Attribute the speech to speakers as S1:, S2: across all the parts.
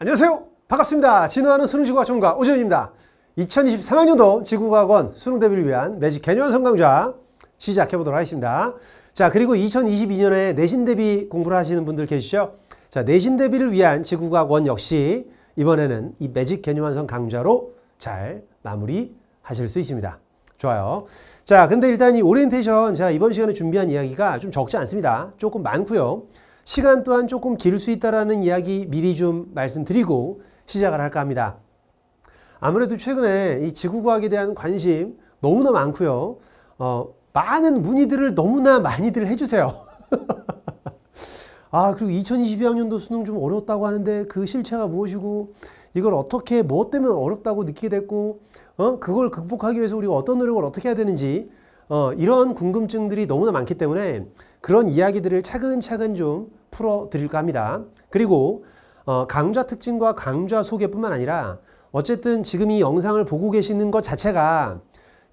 S1: 안녕하세요 반갑습니다 진화하는 수능지구학 전문가 오지훈입니다 2023학년도 지구과학원 수능 대비를 위한 매직 개념 성강좌 시작해 보도록 하겠습니다 자 그리고 2022년에 내신 대비 공부를 하시는 분들 계시죠 자 내신 대비를 위한 지구과학원 역시 이번에는 이 매직 개념 완성 강좌로 잘 마무리 하실 수 있습니다 좋아요 자 근데 일단 이 오리엔테이션 제가 이번 시간에 준비한 이야기가 좀 적지 않습니다 조금 많고요 시간 또한 조금 길 수 있다라는 이야기 미리 좀 말씀드리고 시작을 할까 합니다. 아무래도 최근에 이 지구과학에 대한 관심 너무나 많고요. 어, 많은 문의들을 너무나 많이들 해주세요. 아, 그리고 2022학년도 수능 좀어렵다고 하는데 그 실체가 무엇이고 이걸 어떻게 뭐엇 때문에 어렵다고 느끼게 됐고 어? 그걸 극복하기 위해서 우리가 어떤 노력을 어떻게 해야 되는지 어, 이런 궁금증들이 너무나 많기 때문에 그런 이야기들을 차근차근 좀 풀어드릴까 합니다. 그리고 어, 강좌 특징과 강좌 소개뿐만 아니라 어쨌든 지금 이 영상을 보고 계시는 것 자체가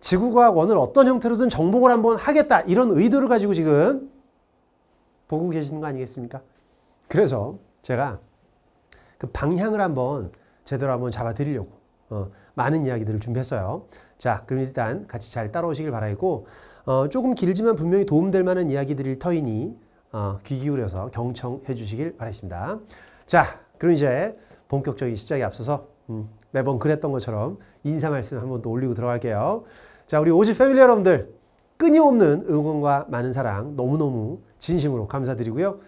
S1: 지구과학원을 어떤 형태로든 정복을 한번 하겠다 이런 의도를 가지고 지금 보고 계시는 거 아니겠습니까? 그래서 제가 그 방향을 한번 제대로 한번 잡아드리려고 어, 많은 이야기들을 준비했어요. 자 그럼 일단 같이 잘 따라오시길 바라겠고 어, 조금 길지만 분명히 도움될 만한 이야기들일 터이니 어, 귀 기울여서 경청해 주시길 바라겠습니다. 자, 그럼 이제 본격적인 시작에 앞서서 음, 매번 그랬던 것처럼 인사 말씀 한 번 더 올리고 들어갈게요. 자, 우리 오지 패밀리 여러분들 끊임없는 응원과 많은 사랑 너무너무 진심으로 감사드리고요.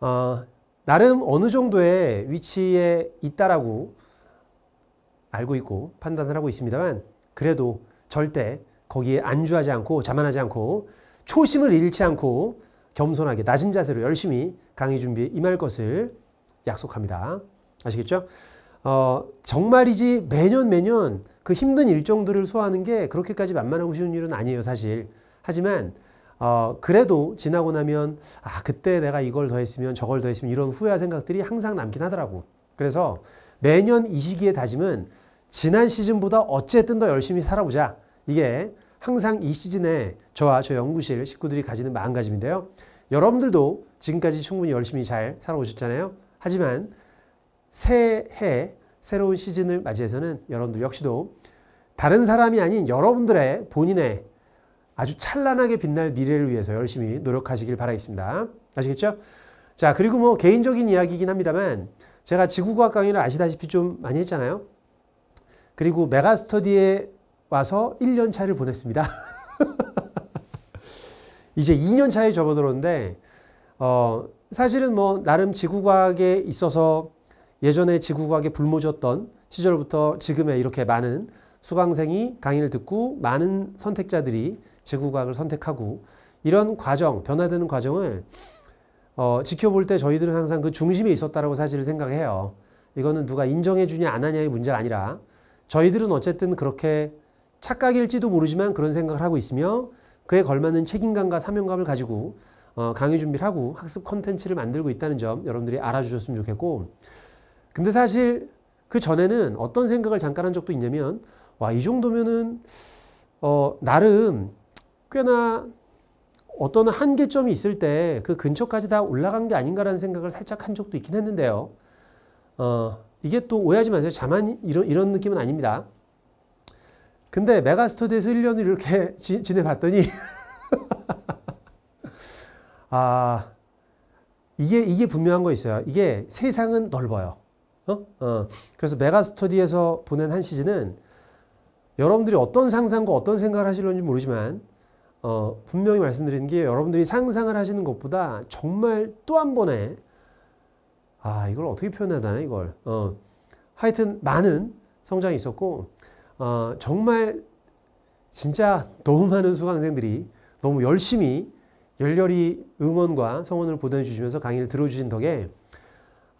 S1: 어, 나름 어느 정도의 위치에 있다라고 알고 있고 판단을 하고 있습니다만 그래도 절대 거기에 안주하지 않고 자만하지 않고 초심을 잃지 않고 겸손하게 낮은 자세로 열심히 강의 준비에 임할 것을 약속합니다. 아시겠죠? 어, 정말이지 매년 매년 그 힘든 일정들을 소화하는 게 그렇게까지 만만하고 쉬운 일은 아니에요, 사실. 하지만 어, 그래도 지나고 나면 아, 그때 내가 이걸 더 했으면 저걸 더 했으면 이런 후회와 생각들이 항상 남긴 하더라고. 그래서 매년 이 시기에 다짐은 지난 시즌보다 어쨌든 더 열심히 살아보자. 이게 항상 이 시즌에 저와 저 연구실 식구들이 가지는 마음가짐인데요. 여러분들도 지금까지 충분히 열심히 잘 살아오셨잖아요. 하지만 새해 새로운 시즌을 맞이해서는 여러분들 역시도 다른 사람이 아닌 여러분들의 본인의 아주 찬란하게 빛날 미래를 위해서 열심히 노력하시길 바라겠습니다. 아시겠죠? 자, 그리고 뭐 개인적인 이야기이긴 합니다만 제가 지구과학 강의를 아시다시피 좀 많이 했잖아요. 그리고 메가스터디의 와서 1년 차를 보냈습니다. 이제 2년 차에 접어들었는데 어, 사실은 뭐 나름 지구과학에 있어서 예전에 지구과학에 불모졌던 시절부터 지금의 이렇게 많은 수강생이 강의를 듣고 많은 선택자들이 지구과학을 선택하고 이런 과정, 변화되는 과정을 어, 지켜볼 때 저희들은 항상 그 중심에 있었다라고 사실을 생각해요. 이거는 누가 인정해 주냐 안 하냐의 문제가 아니라 저희들은 어쨌든 그렇게 착각일지도 모르지만 그런 생각을 하고 있으며 그에 걸맞는 책임감과 사명감을 가지고 어, 강의 준비를 하고 학습 컨텐츠를 만들고 있다는 점 여러분들이 알아주셨으면 좋겠고 근데 사실 그 전에는 어떤 생각을 잠깐 한 적도 있냐면 와 이 정도면은 어, 나름 꽤나 어떤 한계점이 있을 때 그 근처까지 다 올라간 게 아닌가라는 생각을 살짝 한 적도 있긴 했는데요. 어, 이게 또 오해하지 마세요. 자만 이런, 이런 느낌은 아닙니다. 근데 메가스터디에서 1년을 이렇게 지, 내봤더니 아, 이게, 이게 분명한 거 있어요. 이게 세상은 넓어요. 어? 어. 그래서 메가스터디에서 보낸 한 시즌은 여러분들이 어떤 상상과 어떤 생각을 하실런지 모르지만 어, 분명히 말씀드리는 게 여러분들이 상상을 하시는 것보다 정말 또 한 번에 아 이걸 어떻게 표현해야 되나 이걸 어, 하여튼 많은 성장이 있었고 어, 정말 진짜 너무 많은 수강생들이 너무 열심히 열렬히 응원과 성원을 보내주시면서 강의를 들어주신 덕에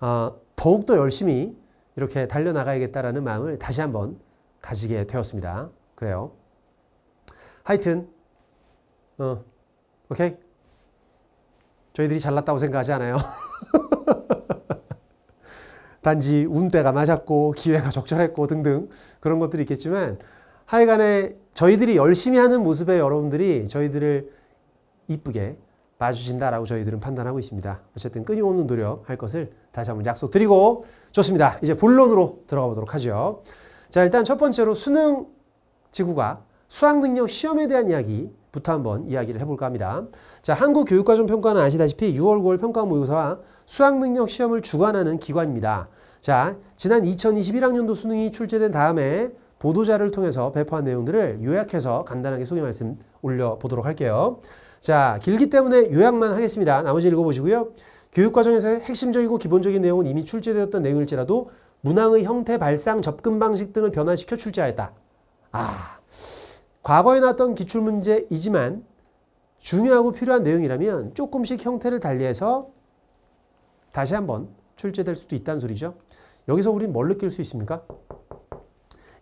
S1: 어, 더욱더 열심히 이렇게 달려나가야겠다라는 마음을 다시 한번 가지게 되었습니다. 그래요. 하여튼 어, 오케이? 저희들이 잘났다고 생각하지 않아요. 단지 운때가 맞았고 기회가 적절했고 등등 그런 것들이 있겠지만 하여간에 저희들이 열심히 하는 모습에 여러분들이 저희들을 이쁘게 봐주신다라고 저희들은 판단하고 있습니다. 어쨌든 끊임없는 노력할 것을 다시 한번 약속드리고 좋습니다. 이제 본론으로 들어가 보도록 하죠. 자 일단 첫 번째로 수능 지구가 수학능력 시험에 대한 이야기부터 한번 이야기를 해볼까 합니다. 자 한국교육과정평가는 아시다시피 6월 9월 평가 모의고사와 수학능력 시험을 주관하는 기관입니다. 자, 지난 2021학년도 수능이 출제된 다음에 보도자를 통해서 배포한 내용들을 요약해서 간단하게 소개 말씀 올려보도록 할게요. 자, 길기 때문에 요약만 하겠습니다. 나머지 읽어보시고요. 교육과정에서 의 핵심적이고 기본적인 내용은 이미 출제되었던 내용일지라도 문항의 형태, 발상, 접근 방식 등을 변화시켜 출제하였다. 아, 과거에 나왔던 기출문제이지만 중요하고 필요한 내용이라면 조금씩 형태를 달리해서 다시 한번 출제될 수도 있다는 소리죠. 여기서 우린 뭘 느낄 수 있습니까?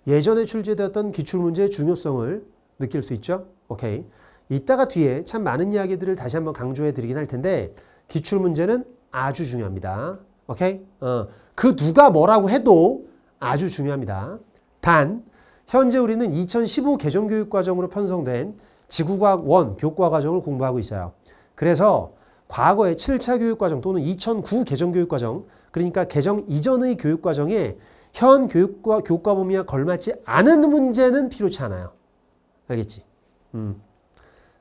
S1: 예전에 출제되었던 기출문제의 중요성을 느낄 수 있죠? 오케이. 이따가 뒤에 참 많은 이야기들을 다시 한번 강조해 드리긴 할 텐데 기출문제는 아주 중요합니다. 오케이? 어, 그 누가 뭐라고 해도 아주 중요합니다. 단, 현재 우리는 2015 개정교육과정으로 편성된 지구과학 1 교과 과정을 공부하고 있어요. 그래서 과거의 7차 교육과정 또는 2009 개정교육과정 그러니까 개정 이전의 교육과정에 현 교육과 교과 범위와 걸맞지 않은 문제는 필요치 않아요. 알겠지? 음.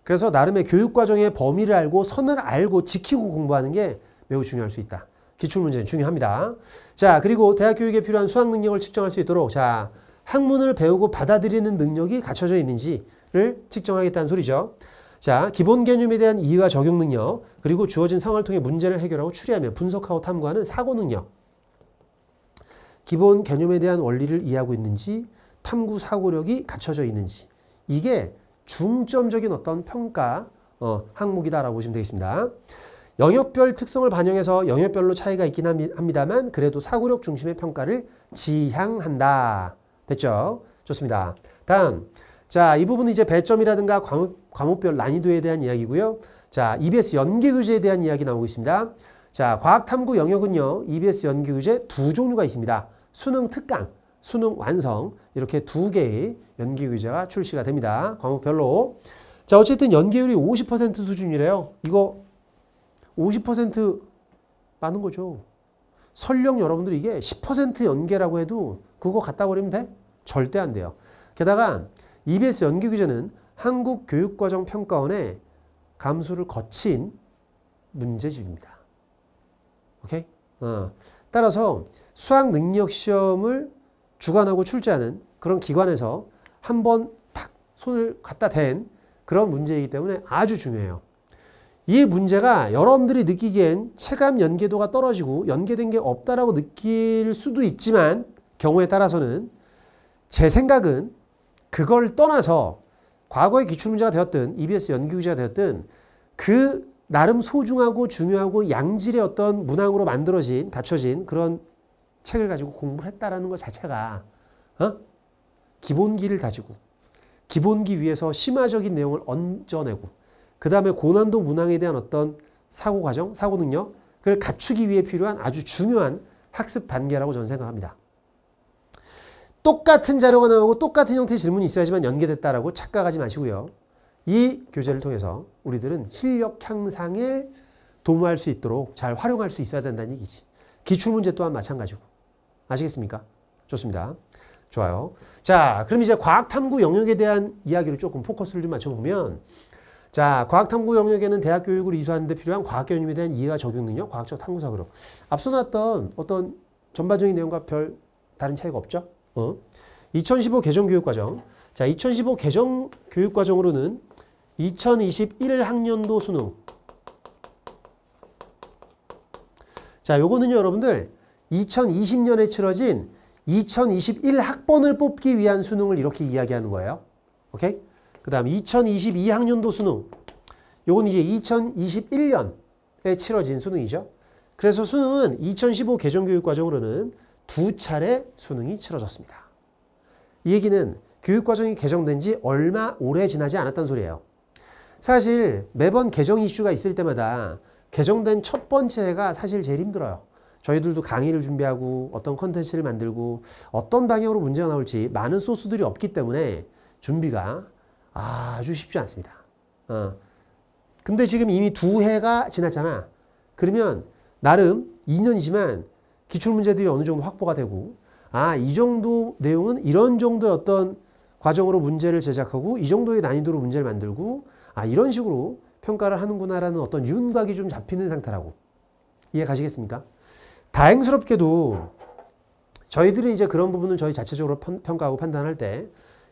S1: 그래서 나름의 교육과정의 범위를 알고 선을 알고 지키고 공부하는 게 매우 중요할 수 있다. 기출문제는 중요합니다. 자, 그리고 대학 교육에 필요한 수학 능력을 측정할 수 있도록 자, 학문을 배우고 받아들이는 능력이 갖춰져 있는지를 측정하겠다는 소리죠. 자, 기본 개념에 대한 이해와 적용 능력, 그리고 주어진 상황을 통해 문제를 해결하고 추리하며 분석하고 탐구하는 사고 능력. 기본 개념에 대한 원리를 이해하고 있는지, 탐구 사고력이 갖춰져 있는지. 이게 중점적인 어떤 평가 어, 항목이다라고 보시면 되겠습니다. 영역별 특성을 반영해서 영역별로 차이가 있긴 합니다만 그래도 사고력 중심의 평가를 지향한다. 됐죠? 좋습니다. 다음. 자, 이 부분은 이제 배점이라든가 광역, 과목별 난이도에 대한 이야기고요. 자, EBS 연계 교재에 대한 이야기 나오고 있습니다. 자, 과학탐구 영역은요. EBS 연계 교재 두 종류가 있습니다. 수능 특강, 수능 완성 이렇게 두 개의 연계 교재가 출시가 됩니다. 과목별로. 자, 어쨌든 연계율이 50% 수준이래요. 이거 50% 많은 거죠. 설령 여러분들 이게 10% 연계라고 해도 그거 갖다 버리면 돼? 절대 안 돼요. 게다가 EBS 연계 규제는 한국교육과정평가원의 감수를 거친 문제집입니다. 오케이? 어. 따라서 수학 능력 시험을 주관하고 출제하는 그런 기관에서 한번 탁 손을 갖다 댄 그런 문제이기 때문에 아주 중요해요. 이 문제가 여러분들이 느끼기엔 체감 연계도가 떨어지고 연계된 게 없다라고 느낄 수도 있지만 경우에 따라서는 제 생각은 그걸 떠나서 과거의 기출문제가 되었든 EBS 연기교제가 되었든 그 나름 소중하고 중요하고 양질의 어떤 문항으로 만들어진 갖춰진 그런 책을 가지고 공부를 했다라는 것 자체가 어? 기본기를 가지고 기본기 위에서 심화적인 내용을 얹어내고 그 다음에 고난도 문항에 대한 어떤 사고 과정, 사고 능력 그걸 갖추기 위해 필요한 아주 중요한 학습 단계라고 저는 생각합니다. 똑같은 자료가 나오고 똑같은 형태의 질문이 있어야지만 연계됐다라고 착각하지 마시고요. 이 교재를 통해서 우리들은 실력 향상을 도모할 수 있도록 잘 활용할 수 있어야 된다는 얘기지. 기출문제 또한 마찬가지고. 아시겠습니까? 좋습니다. 좋아요. 자, 그럼 이제 과학탐구 영역에 대한 이야기를 조금 포커스를 좀 맞춰보면 자, 과학탐구 영역에는 대학 교육을 이수하는 데 필요한 과학개념에 대한 이해와 적용 능력, 과학적 탐구 사고력. 앞서 놨던 어떤 전반적인 내용과 별 다른 차이가 없죠? 어? 2015 개정 교육과정. 자, 2015 개정 교육과정으로는 2021학년도 수능. 자, 요거는요, 여러분들 2020년에 치러진 2021학번을 뽑기 위한 수능을 이렇게 이야기하는 거예요. 오케이? 그 다음 2022학년도 수능. 요건 이제 2021년에 치러진 수능이죠. 그래서 수능은 2015 개정교육과정으로는 두 차례 수능이 치러졌습니다. 이 얘기는 교육과정이 개정된 지 얼마 오래 지나지 않았단 소리예요. 사실 매번 개정 이슈가 있을 때마다 개정된 첫 번째 가 사실 제일 힘들어요. 저희들도 강의를 준비하고 어떤 컨텐츠를 만들고 어떤 방향으로 문제가 나올지 많은 소스들이 없기 때문에 준비가 아주 쉽지 않습니다. 어. 근데 지금 이미 두 해가 지났잖아. 그러면 나름 2년이지만 기출문제들이 어느 정도 확보가 되고 아, 이 정도 내용은 이런 정도의 어떤 과정으로 문제를 제작하고 이 정도의 난이도로 문제를 만들고 아, 이런 식으로 평가를 하는구나라는 어떤 윤곽이 좀 잡히는 상태라고 이해 가시겠습니까? 다행스럽게도 저희들이 이제 그런 부분을 저희 자체적으로 평가하고 판단할 때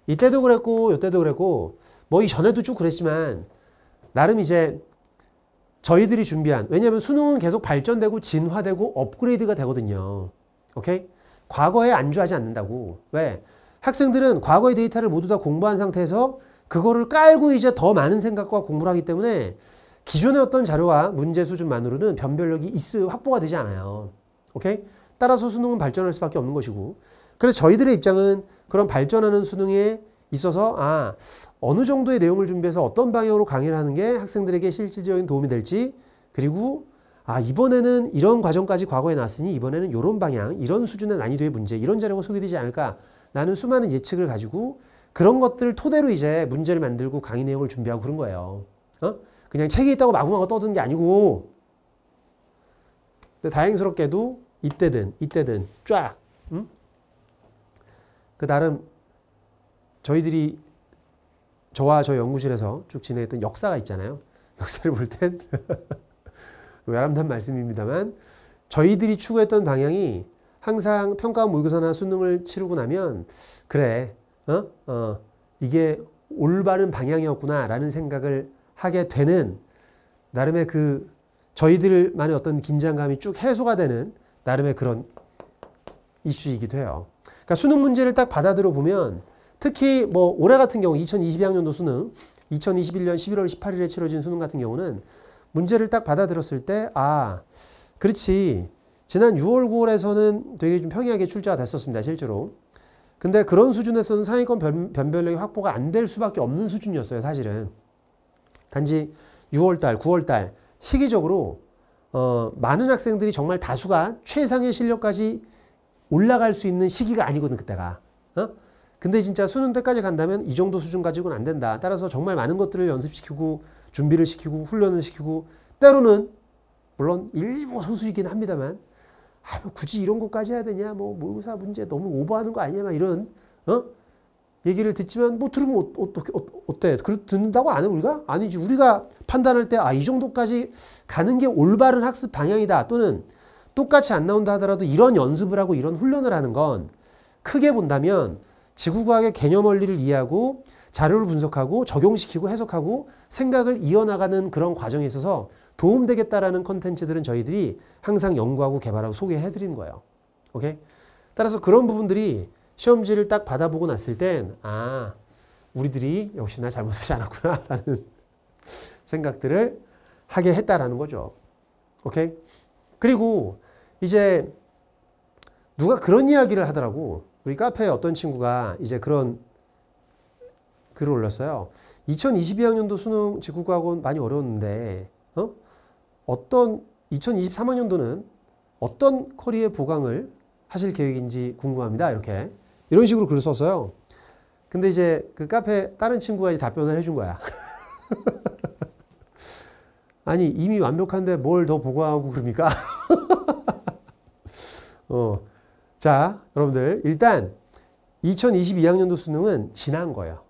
S1: 이때도 그랬고 이때도 그랬고 뭐 이전에도 쭉 그랬지만 나름 이제 저희들이 준비한 왜냐하면 수능은 계속 발전되고 진화되고 업그레이드가 되거든요. 오케이? 과거에 안주하지 않는다고. 왜? 학생들은 과거의 데이터를 모두 다 공부한 상태에서 그거를 깔고 이제 더 많은 생각과 공부를 하기 때문에 기존의 어떤 자료와 문제 수준만으로는 변별력이 있어 확보가 되지 않아요. 오케이? 따라서 수능은 발전할 수밖에 없는 것이고. 그래서 저희들의 입장은 그런 발전하는 수능에 있어서 아 어느 정도의 내용을 준비해서 어떤 방향으로 강의를 하는 게 학생들에게 실질적인 도움이 될지 그리고 아 이번에는 이런 과정까지 과거에 나왔으니 이번에는 이런 방향 이런 수준의 난이도의 문제 이런 자료가 소개되지 않을까 나는 수많은 예측을 가지고 그런 것들을 토대로 이제 문제를 만들고 강의 내용을 준비하고 그런 거예요 어? 그냥 책이 있다고 마구마구 떠드는 게 아니고 근데 다행스럽게도 이때든 이때든 쫙그 음? 나름 그 저희들이 저와 저 연구실에서 쭉 진행했던 역사가 있잖아요. 역사를 볼 땐 외람된 말씀입니다만 저희들이 추구했던 방향이 항상 평가 모의고사나 수능을 치르고 나면 그래 어? 어, 이게 올바른 방향이었구나라는 생각을 하게 되는 나름의 그 저희들만의 어떤 긴장감이 쭉 해소가 되는 나름의 그런 이슈이기도 해요. 그러니까 수능 문제를 딱 받아들여 보면 특히 뭐 올해 같은 경우 2022학년도 수능 2021년 11월 18일에 치러진 수능 같은 경우는 문제를 딱받아들였을때아 그렇지 지난 6월 9월에서는 되게 좀 평이하게 출제가 됐었습니다 실제로 근데 그런 수준에서는 상위권 변, 변별력이 확보가 안 될 수밖에 없는 수준이었어요 사실은 단지 6월달 9월달 시기적으로 어, 많은 학생들이 정말 다수가 최상의 실력까지 올라갈 수 있는 시기가 아니거든 그때가 근데 진짜 수능 때까지 간다면 이 정도 수준 가지고는 안 된다. 따라서 정말 많은 것들을 연습시키고 준비를 시키고 훈련을 시키고 때로는 물론 일부 선수이긴 합니다만 아, 뭐 굳이 이런 것까지 해야 되냐 뭐 모의고사 문제 너무 오버하는 거 아니냐 막 이런 어? 얘기를 듣지만 뭐 들으면 어떻게 어, 어때 그 듣는다고 안 해 우리가 아니지 우리가 판단할 때 아 이 정도까지 가는 게 올바른 학습 방향이다 또는 똑같이 안 나온다 하더라도 이런 연습을 하고 이런 훈련을 하는 건 크게 본다면 지구과학의 개념 원리를 이해하고 자료를 분석하고 적용시키고 해석하고 생각을 이어나가는 그런 과정에 있어서 도움되겠다라는 컨텐츠들은 저희들이 항상 연구하고 개발하고 소개해드리는 거예요. 오케이? 따라서 그런 부분들이 시험지를 딱 받아보고 났을 땐, 아, 우리들이 역시나 잘못하지 않았구나, 라는 생각들을 하게 했다라는 거죠. 오케이? 그리고 이제 누가 그런 이야기를 하더라고. 우리 카페에 어떤 친구가 이제 그런 글을 올렸어요. 2022학년도 수능 직국과학원 많이 어려웠는데 어? 어떤 2023학년도는 어떤 커리어 보강을 하실 계획인지 궁금합니다. 이렇게 이런 식으로 글을 썼어요. 근데 이제 그 카페 다른 친구가 답변을 해 준 거야. 아니 이미 완벽한데 뭘 더 보고하고 그럽니까? 어 자, 여러분들 일단 2022학년도 수능은 지난 거예요.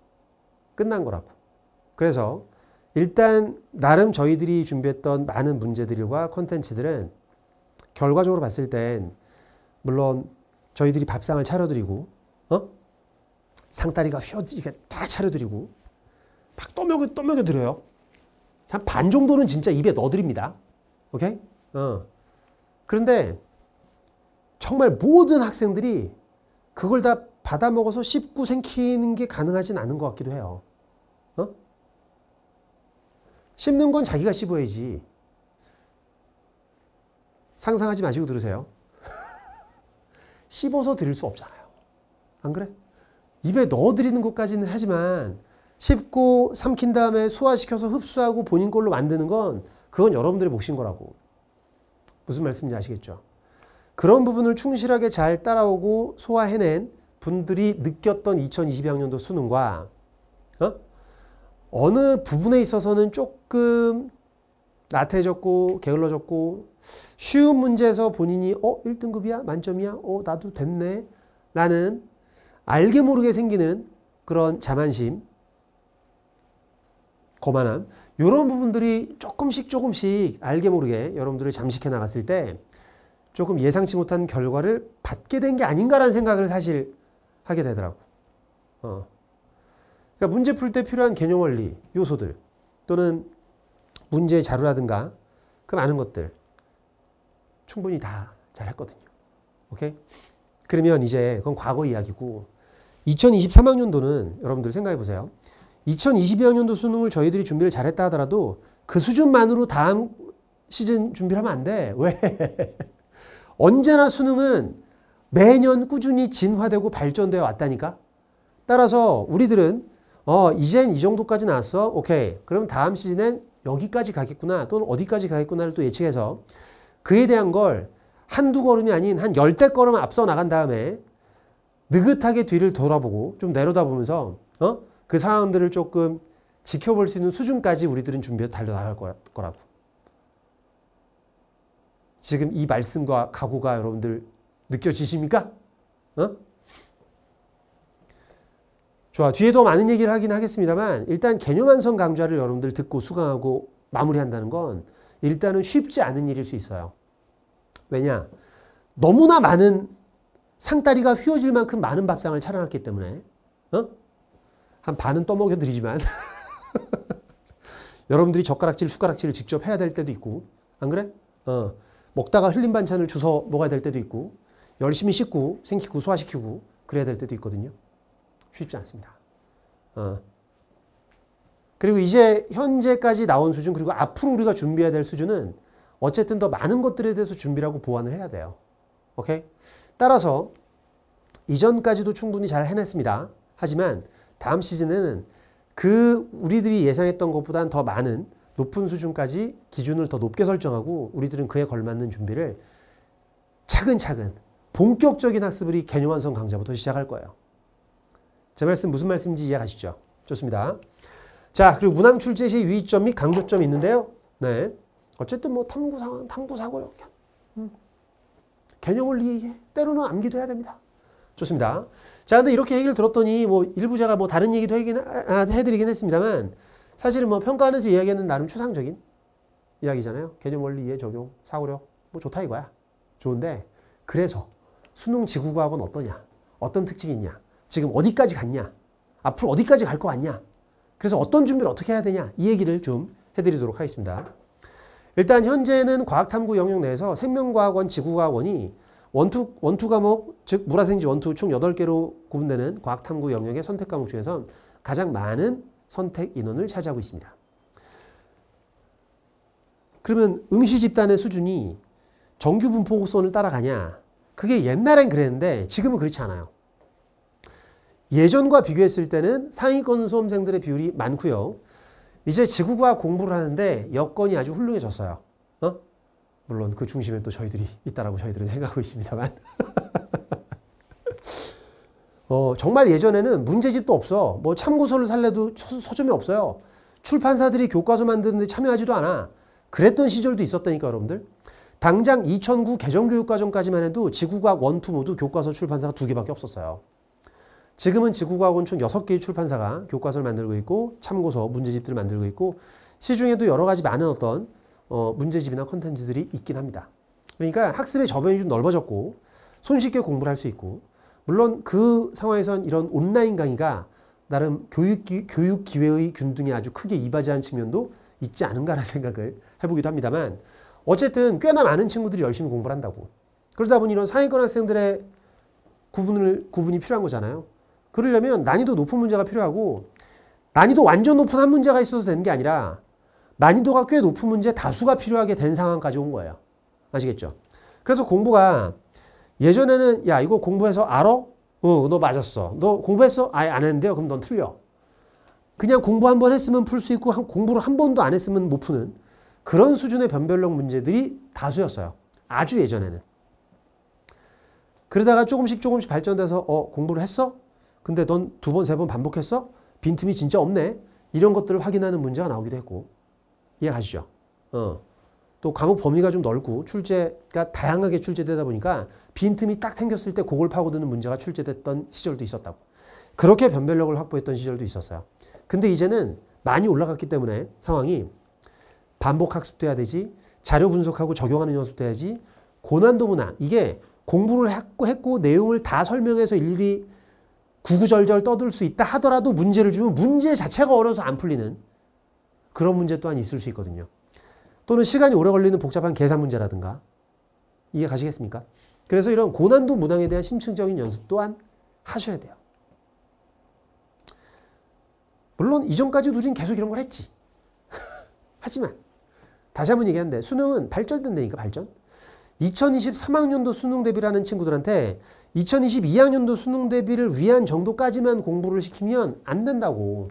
S1: 끝난 거라고. 그래서 일단 나름 저희들이 준비했던 많은 문제들과 컨텐츠들은 결과적으로 봤을 땐 물론 저희들이 밥상을 차려드리고 어? 상다리가 휘어지게 다 차려드리고 막 떠먹여 떠먹여 드려요. 한 반 정도는 진짜 입에 넣어드립니다. 오케이? 어. 그런데 정말 모든 학생들이 그걸 다 받아먹어서 씹고 생기는 게 가능하진 않은 것 같기도 해요. 어? 씹는 건 자기가 씹어야지. 상상하지 마시고 들으세요. 씹어서 드릴 수 없잖아요. 안 그래? 입에 넣어드리는 것까지는 하지만 씹고 삼킨 다음에 소화시켜서 흡수하고 본인 걸로 만드는 건 그건 여러분들의 몫인 거라고. 무슨 말씀인지 아시겠죠? 그런 부분을 충실하게 잘 따라오고 소화해낸 분들이 느꼈던 2022학년도 수능과 어? 어느 부분에 있어서는 조금 나태해졌고 게을러졌고 쉬운 문제에서 본인이 어 1등급이야 만점이야 어 나도 됐네 라는 알게 모르게 생기는 그런 자만심 거만함 이런 부분들이 조금씩 조금씩 알게 모르게 여러분들을 잠식해 나갔을 때 조금 예상치 못한 결과를 받게 된 게 아닌가라는 생각을 사실 하게 되더라고. 어. 그러니까 문제 풀 때 필요한 개념 원리, 요소들 또는 문제 자료라든가 그 많은 것들 충분히 다 잘했거든요. 오케이? 그러면 이제 그건 과거 이야기고 2023학년도는 여러분들 생각해 보세요. 2022학년도 수능을 저희들이 준비를 잘했다 하더라도 그 수준만으로 다음 시즌 준비를 하면 안 돼. 왜? 언제나 수능은 매년 꾸준히 진화되고 발전되어 왔다니까. 따라서 우리들은 어, 이젠 이 정도까지 나왔어. 오케이. 그럼 다음 시즌엔 여기까지 가겠구나. 또는 어디까지 가겠구나를 또 예측해서 그에 대한 걸 한두 걸음이 아닌 한 열 대 걸음 앞서 나간 다음에 느긋하게 뒤를 돌아보고 좀 내려다보면서 어? 그 상황들을 조금 지켜볼 수 있는 수준까지 우리들은 준비해서 달려나갈 거라고. 지금 이 말씀과 각오가 여러분들 느껴지십니까? 어? 좋아. 뒤에 더 많은 얘기를 하긴 하겠습니다만 일단 개념 완성 강좌를 여러분들 듣고 수강하고 마무리한다는 건 일단은 쉽지 않은 일일 수 있어요. 왜냐? 너무나 많은 상다리가 휘어질 만큼 많은 밥상을 차려놨기 때문에 어? 한 반은 떠먹여 드리지만 여러분들이 젓가락질, 숟가락질을 직접 해야 될 때도 있고 안 그래? 어. 먹다가 흘린 반찬을 주워 먹어야 될 때도 있고 열심히 씻고 생기고 소화시키고 그래야 될 때도 있거든요. 쉽지 않습니다. 어. 그리고 이제 현재까지 나온 수준 그리고 앞으로 우리가 준비해야 될 수준은 어쨌든 더 많은 것들에 대해서 준비하고 보완을 해야 돼요. 오케이? 따라서 이전까지도 충분히 잘 해냈습니다. 하지만 다음 시즌에는 그 우리들이 예상했던 것보다는 더 많은 높은 수준까지 기준을 더 높게 설정하고 우리들은 그에 걸맞는 준비를 차근차근 본격적인 학습을 이 개념 완성 강좌부터 시작할 거예요. 제 말씀 무슨 말씀인지 이해 가시죠? 좋습니다. 자, 그리고 문항 출제 시 유의점 및 강조점이 있는데요. 네. 어쨌든 뭐 탐구 상황, 탐구 사고력. 음. 개념을 이해 때로는 암기도 해야 됩니다. 좋습니다. 자, 근데 이렇게 얘기를 들었더니 뭐 일부 제가 뭐 다른 얘기도 아, 해드리긴 했습니다만 사실은 뭐 평가하는 이야기는 나름 추상적인 이야기잖아요. 개념 원리 이해 적용 사고력 뭐 좋다 이거야. 좋은데 그래서 수능 지구과학은 어떠냐? 어떤 특징이 있냐? 지금 어디까지 갔냐? 앞으로 어디까지 갈것 같냐? 그래서 어떤 준비를 어떻게 해야 되냐? 이 얘기를 좀 해드리도록 하겠습니다. 일단 현재는 과학탐구 영역 내에서 생명과학원, 지구과학원이 원투, 원투 과목, 즉 물화생지 원투 총 8개로 구분되는 과학탐구 영역의 선택 과목 중에선 가장 많은 선택 인원을 차지하고 있습니다. 그러면 응시 집단의 수준이 정규 분포 곡선을 따라가냐? 그게 옛날엔 그랬는데 지금은 그렇지 않아요. 예전과 비교했을 때는 상위권 수험생들의 비율이 많고요. 이제 지구과학 공부를 하는데 여건이 아주 훌륭해졌어요. 어? 물론 그 중심에 또 저희들이 있다라고 저희들은 생각하고 있습니다만. 어, 정말 예전에는 문제집도 없어. 뭐 참고서를 살래도 서점이 없어요. 출판사들이 교과서 만드는데 참여하지도 않아. 그랬던 시절도 있었다니까 여러분들. 당장 2009 개정교육과정까지만 해도 지구과학 1, 2 모두 교과서 출판사가 두 개밖에 없었어요. 지금은 지구과학은 총 6개의 출판사가 교과서를 만들고 있고 참고서, 문제집들을 만들고 있고 시중에도 여러 가지 많은 어떤 어, 문제집이나 컨텐츠들이 있긴 합니다. 그러니까 학습의 저변이 좀 넓어졌고 손쉽게 공부를 할 수 있고 물론 그 상황에선 이런 온라인 강의가 나름 교육, 교육 기회의 균등에 아주 크게 이바지한 측면도 있지 않은가라는 생각을 해보기도 합니다만 어쨌든 꽤나 많은 친구들이 열심히 공부를 한다고 그러다 보니 이런 상위권 학생들의 구분을 구분이 필요한 거잖아요. 그러려면 난이도 높은 문제가 필요하고 난이도 완전 높은 한 문제가 있어서 되는 게 아니라 난이도가 꽤 높은 문제 다수가 필요하게 된 상황까지 온 거예요. 아시겠죠? 그래서 공부가 예전에는 야 이거 공부해서 알아? 어너 맞았어. 너 공부했어? 아예 안 했는데요. 그럼 넌 틀려. 그냥 공부 한 번 했으면 풀 수 있고 공부를 한 번도 안 했으면 못 푸는 그런 수준의 변별력 문제들이 다수였어요. 아주 예전에는. 그러다가 조금씩 조금씩 발전돼서 어 공부를 했어? 근데 넌 두 번 세 번 반복했어? 빈틈이 진짜 없네. 이런 것들을 확인하는 문제가 나오기도 했고 이해가시죠? 어. 또 과목 범위가 좀 넓고 출제가 다양하게 출제되다 보니까 빈틈이 딱 생겼을 때 그걸 파고드는 문제가 출제됐던 시절도 있었다고. 그렇게 변별력을 확보했던 시절도 있었어요. 근데 이제는 많이 올라갔기 때문에 상황이 반복 학습도 해야 되지, 자료 분석하고 적용하는 연습도 해야지, 고난도 문화 이게 공부를 했고, 했고 내용을 다 설명해서 일일이 구구절절 떠들 수 있다 하더라도 문제를 주면 문제 자체가 어려서 안 풀리는 그런 문제 또한 있을 수 있거든요. 또는 시간이 오래 걸리는 복잡한 계산 문제라든가 이해 가시겠습니까? 그래서 이런 고난도 문항에 대한 심층적인 연습 또한 하셔야 돼요. 물론 이전까지도 우리는 계속 이런 걸 했지. 하지만 다시 한번 얘기하데 수능은 발전된다니까 발전. 2023학년도 수능 대비라는 친구들한테 2022학년도 수능 대비를 위한 정도까지만 공부를 시키면 안 된다고.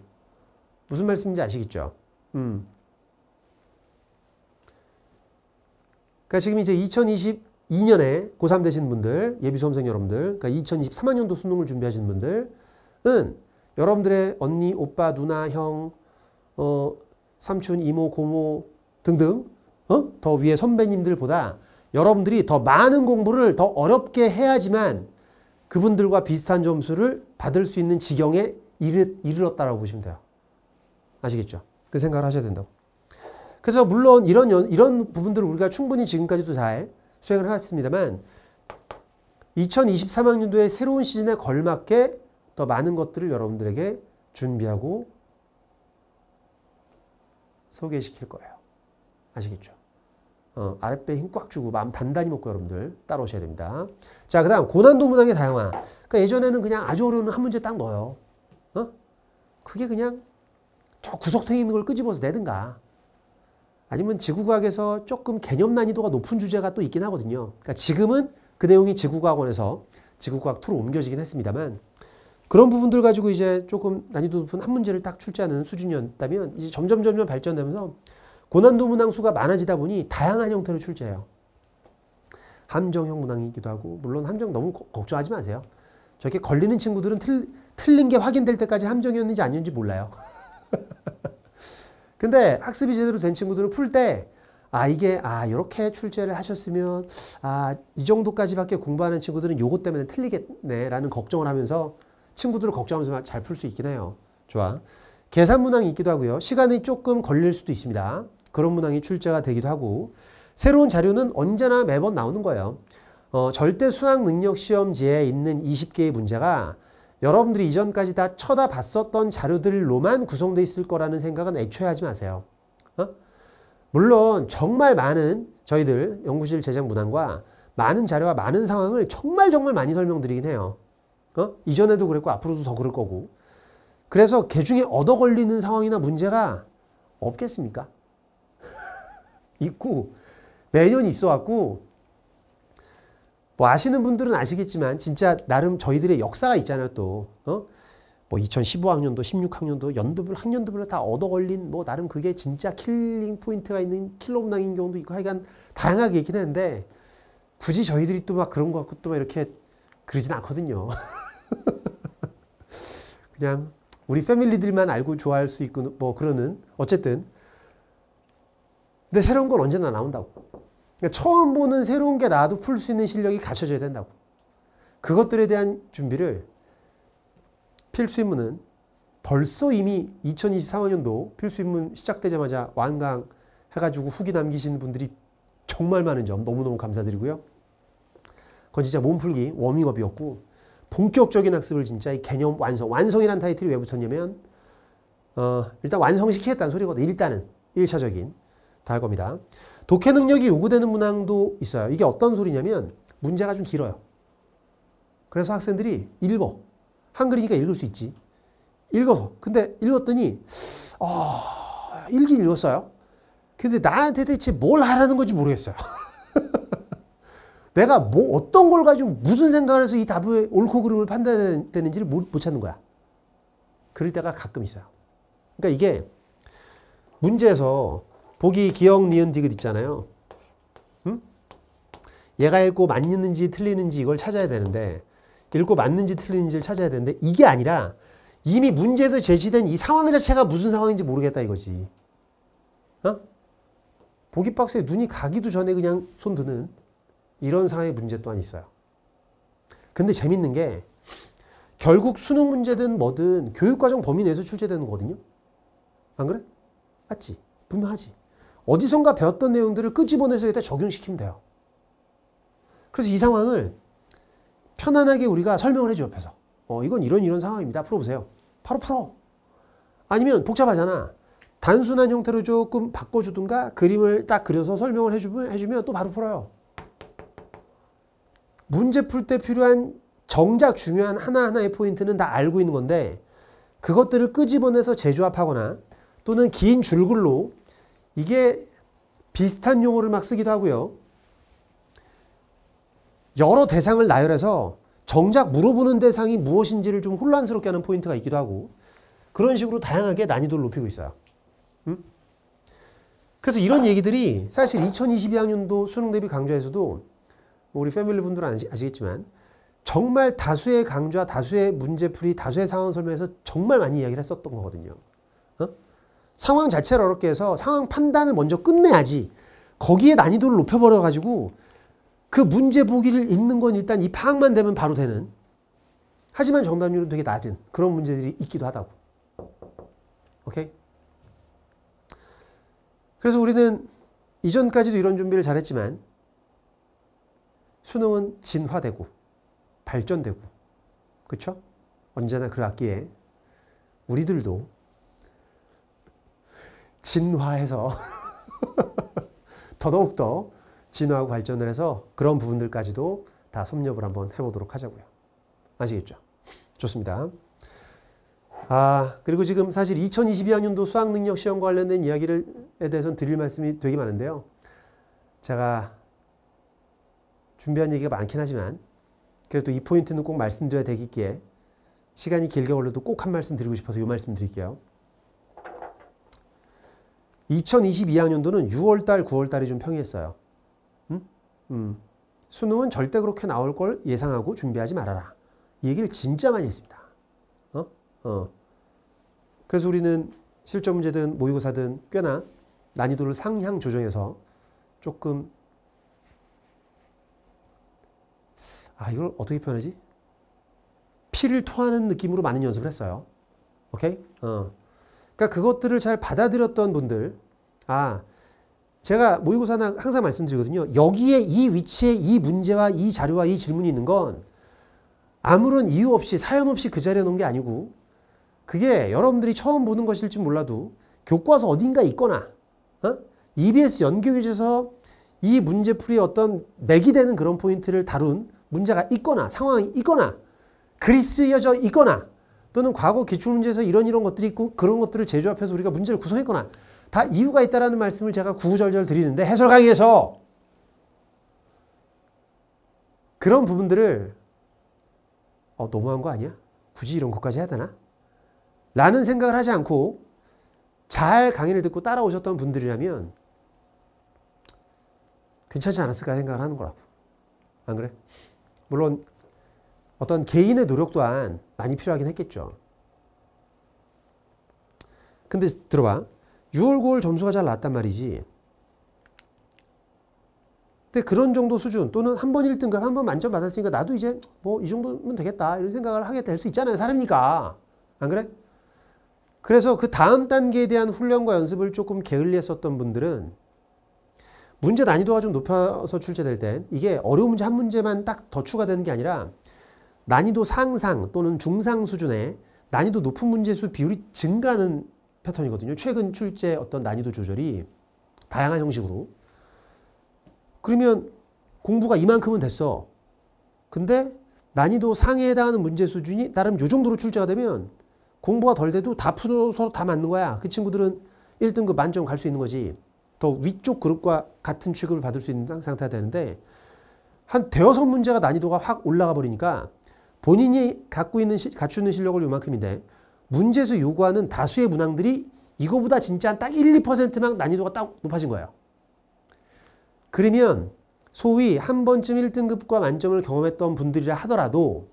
S1: 무슨 말씀인지 아시겠죠? 음. 그러니까 지금 이제 2020 2년에 고3 되신 분들, 예비수험생 여러분들, 그러니까 2023학년도 수능을 준비하신 분들은 여러분들의 언니, 오빠, 누나, 형, 어, 삼촌, 이모, 고모 등등 어? 더 위에 선배님들보다 여러분들이 더 많은 공부를 더 어렵게 해야지만 그분들과 비슷한 점수를 받을 수 있는 지경에 이르, 이르렀다라고 보시면 돼요. 아시겠죠? 그 생각을 하셔야 된다고. 그래서 물론 이런, 이런 부분들을 우리가 충분히 지금까지도 잘 수행을 해왔습니다만 2023학년도에 새로운 시즌에 걸맞게 더 많은 것들을 여러분들에게 준비하고 소개시킬 거예요. 아시겠죠? 어, 아랫배힘 꽉 주고 마음 단단히 먹고 여러분들 따라오셔야 됩니다. 자, 그 다음 고난도 문항의 다양화. 그러니까 예전에는 그냥 아주 어려운 한 문제 딱 넣어요. 어? 그게 그냥 저 구석탱이 있는 걸 끄집어서 내든가 아니면 지구과학에서 조금 개념 난이도가 높은 주제가 또 있긴 하거든요. 그러니까 지금은 그 내용이 지구과학원에서 지구과학 2로 옮겨지긴 했습니다만 그런 부분들 가지고 이제 조금 난이도 높은 한 문제를 딱 출제하는 수준이었다면 이제 점점 점점 발전되면서 고난도 문항 수가 많아지다 보니 다양한 형태로 출제해요. 함정형 문항이기도 하고 물론 함정 너무 거, 걱정하지 마세요. 저렇게 걸리는 친구들은 틀, 틀린 게 확인될 때까지 함정이었는지 아닌지 몰라요. 근데 학습이 제대로 된 친구들은 풀 때 아, 이게, 아, 이렇게 출제를 하셨으면, 아, 이 정도까지밖에 공부하는 친구들은 요것 때문에 틀리겠네, 라는 걱정을 하면서 친구들을 걱정하면서 잘 풀 수 있긴 해요. 좋아. 계산 문항이 있기도 하고요. 시간이 조금 걸릴 수도 있습니다. 그런 문항이 출제가 되기도 하고, 새로운 자료는 언제나 매번 나오는 거예요. 어, 절대 수학 능력 시험지에 있는 20개의 문제가 여러분들이 이전까지 다 쳐다봤었던 자료들로만 구성되어 있을 거라는 생각은 애초에 하지 마세요. 어? 물론 정말 많은 저희들 연구실 제작 문항과 많은 자료와 많은 상황을 정말 정말 많이 설명드리긴 해요. 어? 이전에도 그랬고 앞으로도 더 그럴 거고. 그래서 개 중에 얻어 걸리는 상황이나 문제가 없겠습니까? 있고 매년 있어 왔고 뭐 아시는 분들은 아시겠지만 진짜 나름 저희들의 역사가 있잖아요 또. 어? 뭐 2015학년도, 16학년도 연도별 학년도별로 다 얻어 걸린 뭐 나름 그게 진짜 킬링 포인트가 있는 킬러브낭인 경우도 있고 하여간 다양하게 있긴 한데 굳이 저희들이 또 막 그런 것같고또 막 이렇게 그러진 않거든요. 그냥 우리 패밀리들만 알고 좋아할 수 있고 뭐 그러는 어쨌든 근데 새로운 건 언제나 나온다고. 그러니까 처음 보는 새로운 게 나도 풀 수 있는 실력이 갖춰져야 된다고. 그것들에 대한 준비를 필수인문은 벌써 이미 2023학년도 필수인문 시작되자마자 완강 해가지고 후기 남기신 분들이 정말 많은 점 너무너무 감사드리고요. 그건 진짜 몸풀기 워밍업이었고 본격적인 학습을 진짜 이 개념 완성 완성이란 타이틀이 왜 붙었냐면 어, 일단 완성시키겠다는 소리거든 일단은 1차적인 다 할 겁니다. 독해 능력이 요구되는 문항도 있어요. 이게 어떤 소리냐면 문제가 좀 길어요. 그래서 학생들이 읽어. 한글이니까 읽을 수 있지. 읽어서. 근데 읽었더니 어, 읽긴 읽었어요. 근데 나한테 대체 뭘 하라는 건지 모르겠어요. 내가 뭐 어떤 걸 가지고 무슨 생각을 해서 이 답의 옳고 그름을 판단되는지를 못, 찾는 거야. 그럴 때가 가끔 있어요. 그러니까 이게 문제에서 보기, 기억, 니은, 디귿 있잖아요. 음? 얘가 읽고 맞는지 틀리는지 이걸 찾아야 되는데 읽고 맞는지 틀리는지를 찾아야 되는데 이게 아니라 이미 문제에서 제시된 이 상황 자체가 무슨 상황인지 모르겠다 이거지. 어? 보기 박스에 눈이 가기도 전에 그냥 손 드는 이런 상황의 문제 또한 있어요. 근데 재밌는 게 결국 수능 문제든 뭐든 교육과정 범위 내에서 출제되는 거거든요. 안 그래? 맞지? 분명하지? 어디선가 배웠던 내용들을 끄집어내서 여기다 적용시키면 돼요. 그래서 이 상황을 편안하게 우리가 설명을 해줘 옆에서. 어, 이건 이런 이런 상황입니다. 풀어보세요. 바로 풀어. 아니면 복잡하잖아. 단순한 형태로 조금 바꿔주든가 그림을 딱 그려서 설명을 해주면, 해주면 또 바로 풀어요. 문제 풀 때 필요한 정작 중요한 하나하나의 포인트는 다 알고 있는 건데 그것들을 끄집어내서 재조합하거나 또는 긴 줄글로 이게 비슷한 용어를 막 쓰기도 하고요. 여러 대상을 나열해서 정작 물어보는 대상이 무엇인지를 좀 혼란스럽게 하는 포인트가 있기도 하고 그런 식으로 다양하게 난이도를 높이고 있어요. 음? 그래서 이런 얘기들이 사실 2022학년도 수능 대비 강좌에서도 우리 패밀리 분들은 아시겠지만 정말 다수의 강좌, 다수의 문제풀이, 다수의 상황 설명에서 정말 많이 이야기를 했었던 거거든요. 어? 상황 자체를 어렵게 해서 상황 판단을 먼저 끝내야지 거기에 난이도를 높여버려가지고 그 문제 보기를 읽는 건 일단 이 파악만 되면 바로 되는 하지만 정답률은 되게 낮은 그런 문제들이 있기도 하다고 오케이? 그래서 우리는 이전까지도 이런 준비를 잘했지만 수능은 진화되고 발전되고 그렇죠? 언제나 그악기에 우리들도 진화해서 더더욱더 진화하고 발전을 해서 그런 부분들까지도 다 섭렵을 한번 해보도록 하자고요. 아시겠죠? 좋습니다. 아, 그리고 지금 사실 2022학년도 수학능력 시험 관련된 이야기에 대해서 드릴 말씀이 되게 많은데요. 제가 준비한 얘기가 많긴 하지만 그래도 이 포인트는 꼭 말씀드려야 되기에 시간이 길게 걸려도 꼭 한 말씀 드리고 싶어서 이 말씀 드릴게요. 2022학년도는 6월달, 9월달이 좀 평이했어요. 음? 음. 수능은 절대 그렇게 나올 걸 예상하고 준비하지 말아라. 얘기를 진짜 많이 했습니다. 어? 어. 그래서 우리는 실전 문제든 모의고사든 꽤나 난이도를 상향 조정해서 조금 아 이걸 어떻게 표현하지? 피를 토하는 느낌으로 많은 연습을 했어요. 오케이? 어. 그러니까 그것들을 잘 받아들였던 분들, 아, 제가 모의고사나 항상 말씀드리거든요. 여기에 이 위치에 이 문제와 이 자료와 이 질문이 있는 건 아무런 이유 없이 사연 없이 그 자리에 놓은 게 아니고 그게 여러분들이 처음 보는 것일지 몰라도 교과서 어딘가 있거나 어? EBS 연교교에서이문제풀이 어떤 맥이 되는 그런 포인트를 다룬 문제가 있거나 상황이 있거나 그리스여져 있거나 또는 과거 기출문제에서 이런 이런 것들이 있고 그런 것들을 제조 앞해서 우리가 문제를 구성했거나 다 이유가 있다라는 말씀을 제가 구구절절 드리는데 해설 강의에서 그런 부분들을 어, 너무한 거 아니야? 굳이 이런 것까지 해야 되나? 라는 생각을 하지 않고 잘 강의를 듣고 따라오셨던 분들이라면 괜찮지 않았을까 생각을 하는 거라고. 안 그래? 물론 어떤 개인의 노력 또한 많이 필요하긴 했겠죠. 근데 들어봐. 6월, 9월 점수가 잘나왔단 말이지. 근데 그런 정도 수준 또는 한 번 1등급 한 번 만점 받았으니까 나도 이제 뭐 이 정도면 되겠다 이런 생각을 하게 될 수 있잖아요. 사람이니까. 안 그래? 그래서 그 다음 단계에 대한 훈련과 연습을 조금 게을리했었던 분들은 문제 난이도가 좀 높아서 출제될 땐 이게 어려운 문제 한 문제만 딱 더 추가되는 게 아니라 난이도 상상 또는 중상 수준의 난이도 높은 문제수 비율이 증가하는 패턴이거든요. 최근 출제 어떤 난이도 조절이 다양한 형식으로. 그러면 공부가 이만큼은 됐어. 근데 난이도 상에 해당하는 문제 수준이 나름 요 정도로 출제가 되면 공부가 덜 돼도 다 풀어서 다 맞는 거야. 그 친구들은 1등급 만점 갈 수 있는 거지. 더 위쪽 그룹과 같은 취급을 받을 수 있는 상태가 되는데 한 대여섯 문제가 난이도가 확 올라가 버리니까 본인이 갖고 있는 갖추는 실력을 요만큼인데 문제에서 요구하는 다수의 문항들이 이거보다 진짜 딱 1, 2%만 난이도가 딱 높아진 거예요. 그러면 소위 한 번쯤 1등급과 만점을 경험했던 분들이라 하더라도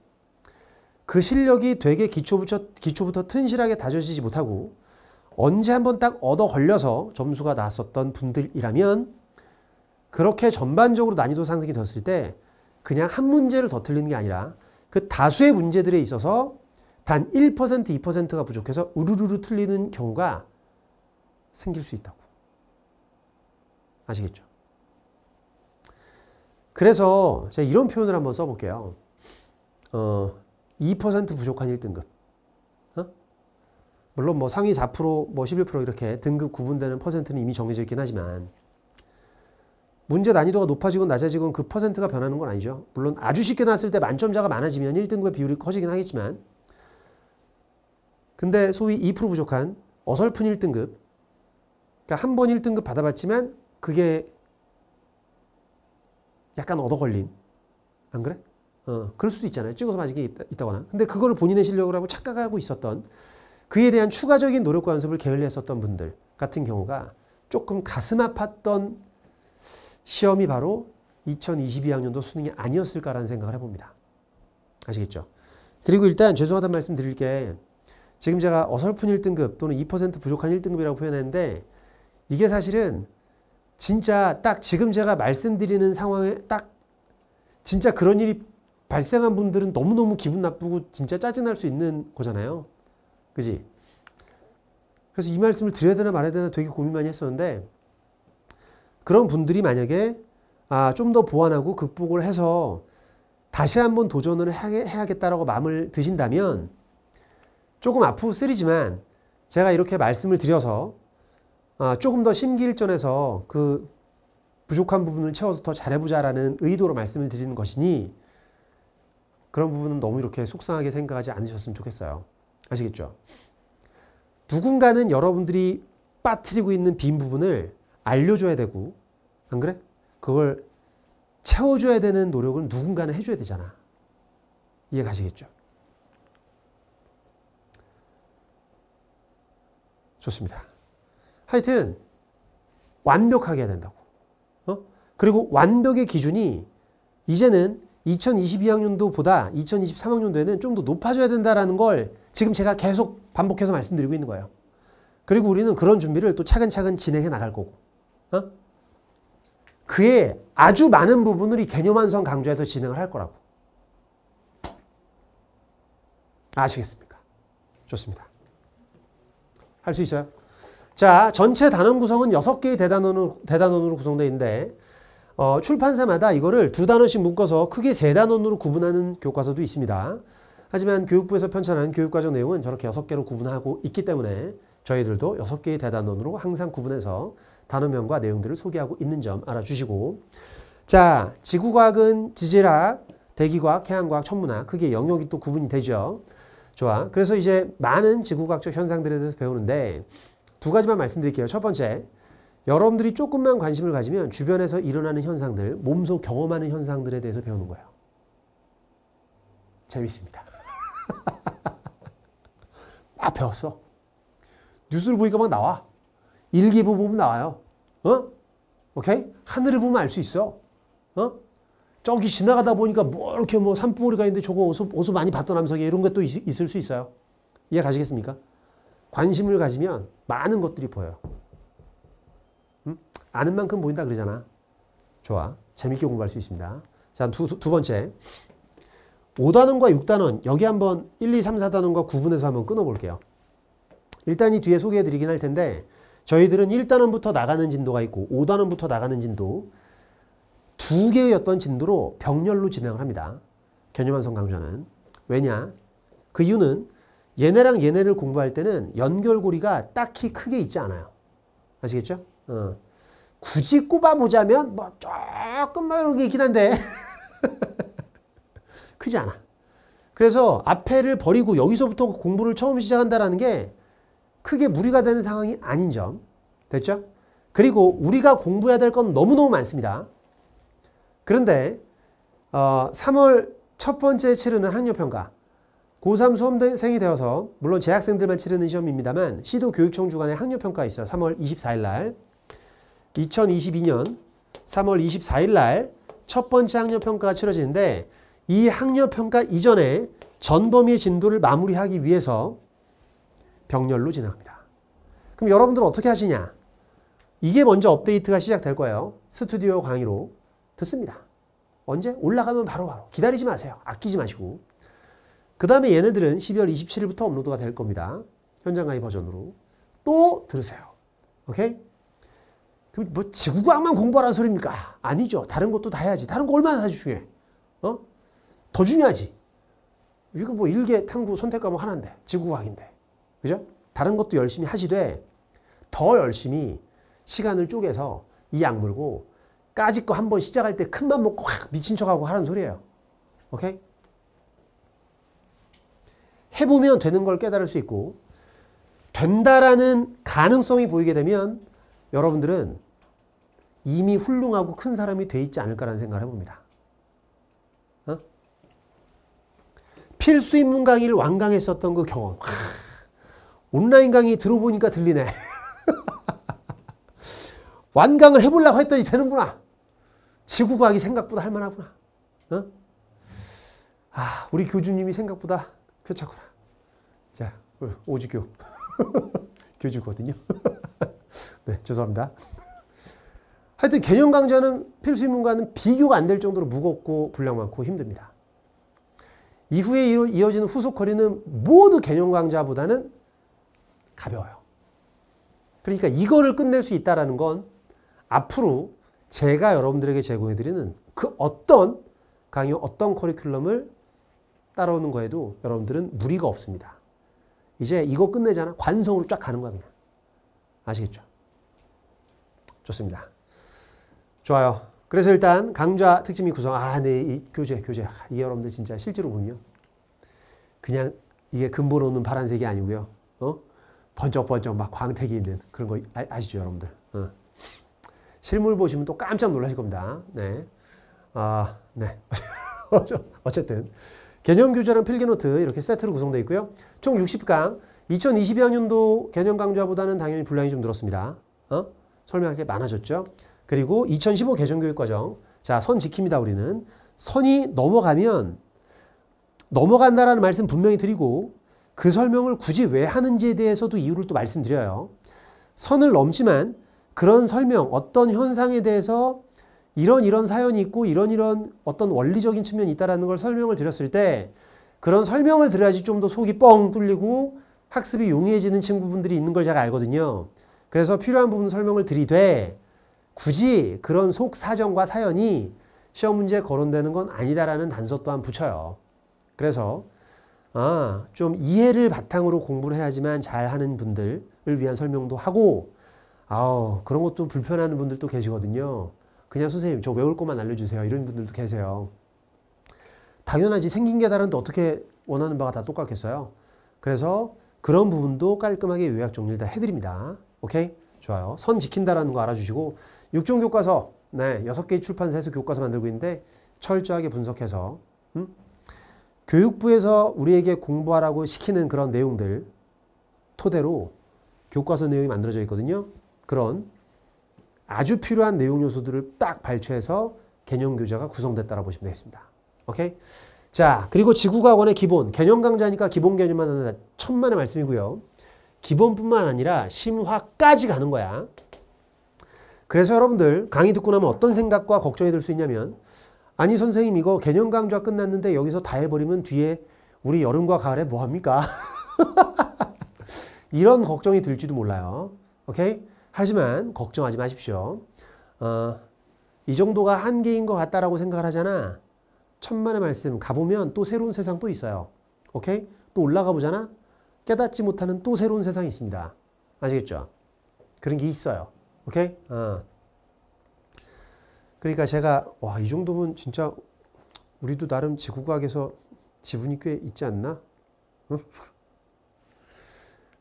S1: 그 실력이 되게 기초부터, 기초부터 튼실하게 다져지지 못하고 언제 한 번 딱 얻어 걸려서 점수가 났었던 분들이라면 그렇게 전반적으로 난이도 상승이 됐을때 그냥 한 문제를 더 틀리는 게 아니라 그 다수의 문제들에 있어서 단 1%, 2%가 부족해서 우르르르 틀리는 경우가 생길 수 있다고. 아시겠죠? 그래서 제가 이런 표현을 한번 써볼게요. 어, 2% 부족한 1등급. 어? 물론 뭐 상위 4%, 뭐 11% 이렇게 등급 구분되는 퍼센트는 이미 정해져 있긴 하지만 문제 난이도가 높아지건 낮아지건 그 퍼센트가 변하는 건 아니죠. 물론 아주 쉽게 나왔을 때 만점자가 많아지면 1등급의 비율이 커지긴 하겠지만 근데 소위 2% 부족한 어설픈 1등급 그러니까 한 번 1등급 받아봤지만 그게 약간 얻어걸린 안 그래? 어, 그럴 수도 있잖아요. 찍어서 맞은 게 있, 다거나 근데 그걸 본인의 실력이라고 착각하고 있었던 그에 대한 추가적인 노력과 연습을 게을리 했었던 분들 같은 경우가 조금 가슴 아팠던 시험이 바로 2022학년도 수능이 아니었을까라는 생각을 해봅니다. 아시겠죠? 그리고 일단 죄송하다는 말씀 드릴 게 지금 제가 어설픈 1등급 또는 2% 부족한 1등급이라고 표현했는데 이게 사실은 진짜 딱 지금 제가 말씀드리는 상황에 딱 진짜 그런 일이 발생한 분들은 너무너무 기분 나쁘고 진짜 짜증날 수 있는 거잖아요. 그지? 그래서 이 말씀을 드려야 되나 말아야 되나 되게 고민 많이 했었는데 그런 분들이 만약에 아, 좀더 보완하고 극복을 해서 다시 한번 도전을 해야겠다라고 마음을 드신다면 조금 아프고 쓰리지만 제가 이렇게 말씀을 드려서 아, 조금 더심기일전해서그 부족한 부분을 채워서 더 잘해보자라는 의도로 말씀을 드리는 것이니 그런 부분은 너무 이렇게 속상하게 생각하지 않으셨으면 좋겠어요. 아시겠죠? 누군가는 여러분들이 빠뜨리고 있는 빈 부분을 알려줘야 되고, 안 그래? 그걸 채워줘야 되는 노력을 누군가는 해줘야 되잖아. 이해 가시겠죠? 좋습니다. 하여튼, 완벽하게 해야 된다고. 어? 그리고 완벽의 기준이 이제는 2022학년도보다 2023학년도에는 좀 더 높아져야 된다라는 걸 지금 제가 계속 반복해서 말씀드리고 있는 거예요. 그리고 우리는 그런 준비를 또 차근차근 진행해 나갈 거고. 어? 그의 아주 많은 부분을 이 개념 완성 강조해서 진행을 할 거라고. 아시겠습니까? 좋습니다. 할 수 있어요? 자, 전체 단원 구성은 6개의 대단원으로, 대단원으로 구성되어 있는데 어, 출판사마다 이거를 두 단원씩 묶어서 크게 세 단원으로 구분하는 교과서도 있습니다. 하지만 교육부에서 편찬한 교육과정 내용은 저렇게 6개로 구분하고 있기 때문에 저희들도 6개의 대단원으로 항상 구분해서 단어명과 내용들을 소개하고 있는 점 알아주시고 자 지구과학은 지질학, 대기과학, 해양과학, 천문학 그게 영역이 또 구분이 되죠. 좋아. 그래서 이제 많은 지구과학적 현상들에 대해서 배우는데 두 가지만 말씀드릴게요. 첫 번째 여러분들이 조금만 관심을 가지면 주변에서 일어나는 현상들, 몸소 경험하는 현상들에 대해서 배우는 거예요. 재밌습니다. 아 배웠어. 뉴스를 보니까 막 나와. 일기부 보면 나와요. 어? 오케이? 하늘을 보면 알 수 있어. 어? 저기 지나가다 보니까 뭐 이렇게 뭐 산불이가 있는데 저거 어서, 어서 많이 봤더라면서 이런 것도 있을 수 있어요. 이해 가시겠습니까? 관심을 가지면 많은 것들이 보여요. 음? 아는 만큼 보인다 그러잖아. 좋아. 재밌게 공부할 수 있습니다. 자, 두, 두 번째. 5단원과 6단원, 여기 한번 1, 2, 3, 4단원과 구분해서 한번 끊어볼게요. 일단 이 뒤에 소개해드리긴 할 텐데, 저희들은 1단원부터 나가는 진도가 있고 5단원부터 나가는 진도 두개였던 진도로 병렬로 진행을 합니다. 견유만성 강좌는. 왜냐? 그 이유는 얘네랑 얘네를 공부할 때는 연결고리가 딱히 크게 있지 않아요. 아시겠죠? 어. 굳이 꼽아보자면 뭐 조금만 뭐 이렇게 있긴 한데 크지 않아. 그래서 앞에를 버리고 여기서부터 공부를 처음 시작한다라는 게 크게 무리가 되는 상황이 아닌 점. 됐죠? 그리고 우리가 공부해야 될 건 너무너무 많습니다. 그런데 어, 3월 첫 번째 치르는 학력평가 고3 수험생이 되어서 물론 재학생들만 치르는 시험입니다만 시도 교육청 주관의 학력평가 있어요. 3월 24일 날 2022년 3월 24일 날 첫 번째 학력평가가 치러지는데 이 학력평가 이전에 전범위의 진도를 마무리하기 위해서 병렬로 진행합니다. 그럼 여러분들은 어떻게 하시냐? 이게 먼저 업데이트가 시작될 거예요. 스튜디오 강의로 듣습니다. 언제? 올라가면 바로바로. 바로. 기다리지 마세요. 아끼지 마시고. 그 다음에 얘네들은 12월 27일부터 업로드가 될 겁니다. 현장 강의 버전으로. 또 들으세요. 오케이? 그럼 뭐 지구과학만 공부하라는 소리입니까? 아니죠. 다른 것도 다 해야지. 다른 거 얼마나 다 중요해. 어? 더 중요하지. 이거 뭐 일개 탐구 선택 과목 하나인데. 지구과학인데. 그죠? 다른 것도 열심히 하시되 더 열심히 시간을 쪼개서 이 약물고 까짓 거 한번 시작할 때 큰맘 먹고 확 미친 척하고 하는 소리예요. 오케이? 해보면 되는 걸 깨달을 수 있고 된다라는 가능성이 보이게 되면 여러분들은 이미 훌륭하고 큰 사람이 돼 있지 않을까라는 생각을 해봅니다. 어? 필수 입문 강의를 완강했었던 그 경험. 온라인 강의 들어보니까 들리네. 완강을 해보려고 했더니 되는구나. 지구과학이 생각보다 할만하구나. 어? 아, 우리 교주님이 생각보다 괜찮구나. 자, 어, 오지교. 교주거든요. 네, 죄송합니다. 하여튼 개념 강좌는 필수인문과는 비교가 안 될 정도로 무겁고 분량 많고 힘듭니다. 이후에 이어지는 후속 거리는 모두 개념 강좌보다는 가벼워요. 그러니까 이거를 끝낼 수 있다라는 건 앞으로 제가 여러분들에게 제공해드리는 그 어떤 강의, 어떤 커리큘럼을 따라오는 거에도 여러분들은 무리가 없습니다. 이제 이거 끝내잖아. 관성으로 쫙 가는 거야, 그냥. 아시겠죠? 좋습니다. 좋아요. 그래서 일단 강좌 특집이 구성. 아, 네, 이 교재, 교재. 아, 이 여러분들 진짜 실제로 보면 그냥 이게 근본 없는 파란색이 아니고요. 어? 번쩍번쩍 막 광택이 있는 그런 거 아, 시죠 여러분들. 어. 실물 보시면 또 깜짝 놀라실 겁니다. 네. 아, 네. 어쨌든. 개념 교재랑 필기노트 이렇게 세트로 구성되어 있고요. 총 60강. 2022학년도 개념 강좌보다는 당연히 분량이 좀 늘었습니다. 어? 설명할 게 많아졌죠. 그리고 2015 개정교육과정. 자, 선 지킵니다, 우리는. 선이 넘어가면, 넘어간다라는 말씀 분명히 드리고, 그 설명을 굳이 왜 하는지에 대해서도 이유를 또 말씀드려요. 선을 넘지만 그런 설명, 어떤 현상에 대해서 이런 이런 사연이 있고 이런 이런 어떤 원리적인 측면이 있다라는 걸 설명을 드렸을 때 그런 설명을 들어야지 좀 더 속이 뻥 뚫리고 학습이 용이해지는 친구분들이 있는 걸 제가 알거든요. 그래서 필요한 부분 설명을 드리되 굳이 그런 속 사정과 사연이 시험 문제에 거론되는 건 아니다라는 단서 또한 붙여요. 그래서 아, 좀 이해를 바탕으로 공부를 해야지만 잘하는 분들을 위한 설명도 하고 아우 그런 것도 불편한 분들도 계시거든요. 그냥 선생님 저 외울 것만 알려주세요. 이런 분들도 계세요. 당연하지 생긴 게 다른데 어떻게 원하는 바가 다 똑같겠어요. 그래서 그런 부분도 깔끔하게 요약 정리를 다 해드립니다. 오케이? 좋아요. 선 지킨다라는 거 알아주시고 육종 교과서 네, 여섯 개의 출판사에서 교과서 만들고 있는데 철저하게 분석해서 음? 교육부에서 우리에게 공부하라고 시키는 그런 내용들 토대로 교과서 내용이 만들어져 있거든요. 그런 아주 필요한 내용 요소들을 딱 발췌해서 개념 교재가 구성됐다고 보시면 되겠습니다. 오케이? 자, 그리고 지구과학원의 기본, 개념 강좌니까 기본 개념만 하나 천만의 말씀이고요. 기본뿐만 아니라 심화까지 가는 거야. 그래서 여러분들 강의 듣고 나면 어떤 생각과 걱정이 들 수 있냐면 아니 선생님 이거 개념 강좌 끝났는데 여기서 다 해버리면 뒤에 우리 여름과 가을에 뭐합니까? 이런 걱정이 들지도 몰라요. 오케이? 하지만 걱정하지 마십시오. 어, 이 정도가 한계인 것 같다라고 생각을 하잖아. 천만의 말씀 가보면 또 새로운 세상 또 있어요. 오케이? 또 올라가 보잖아. 깨닫지 못하는 또 새로운 세상이 있습니다. 아시겠죠? 그런 게 있어요. 오케이? 어. 그러니까 제가 와 이 정도면 진짜 우리도 나름 지구과학에서 지분이 꽤 있지 않나? 응?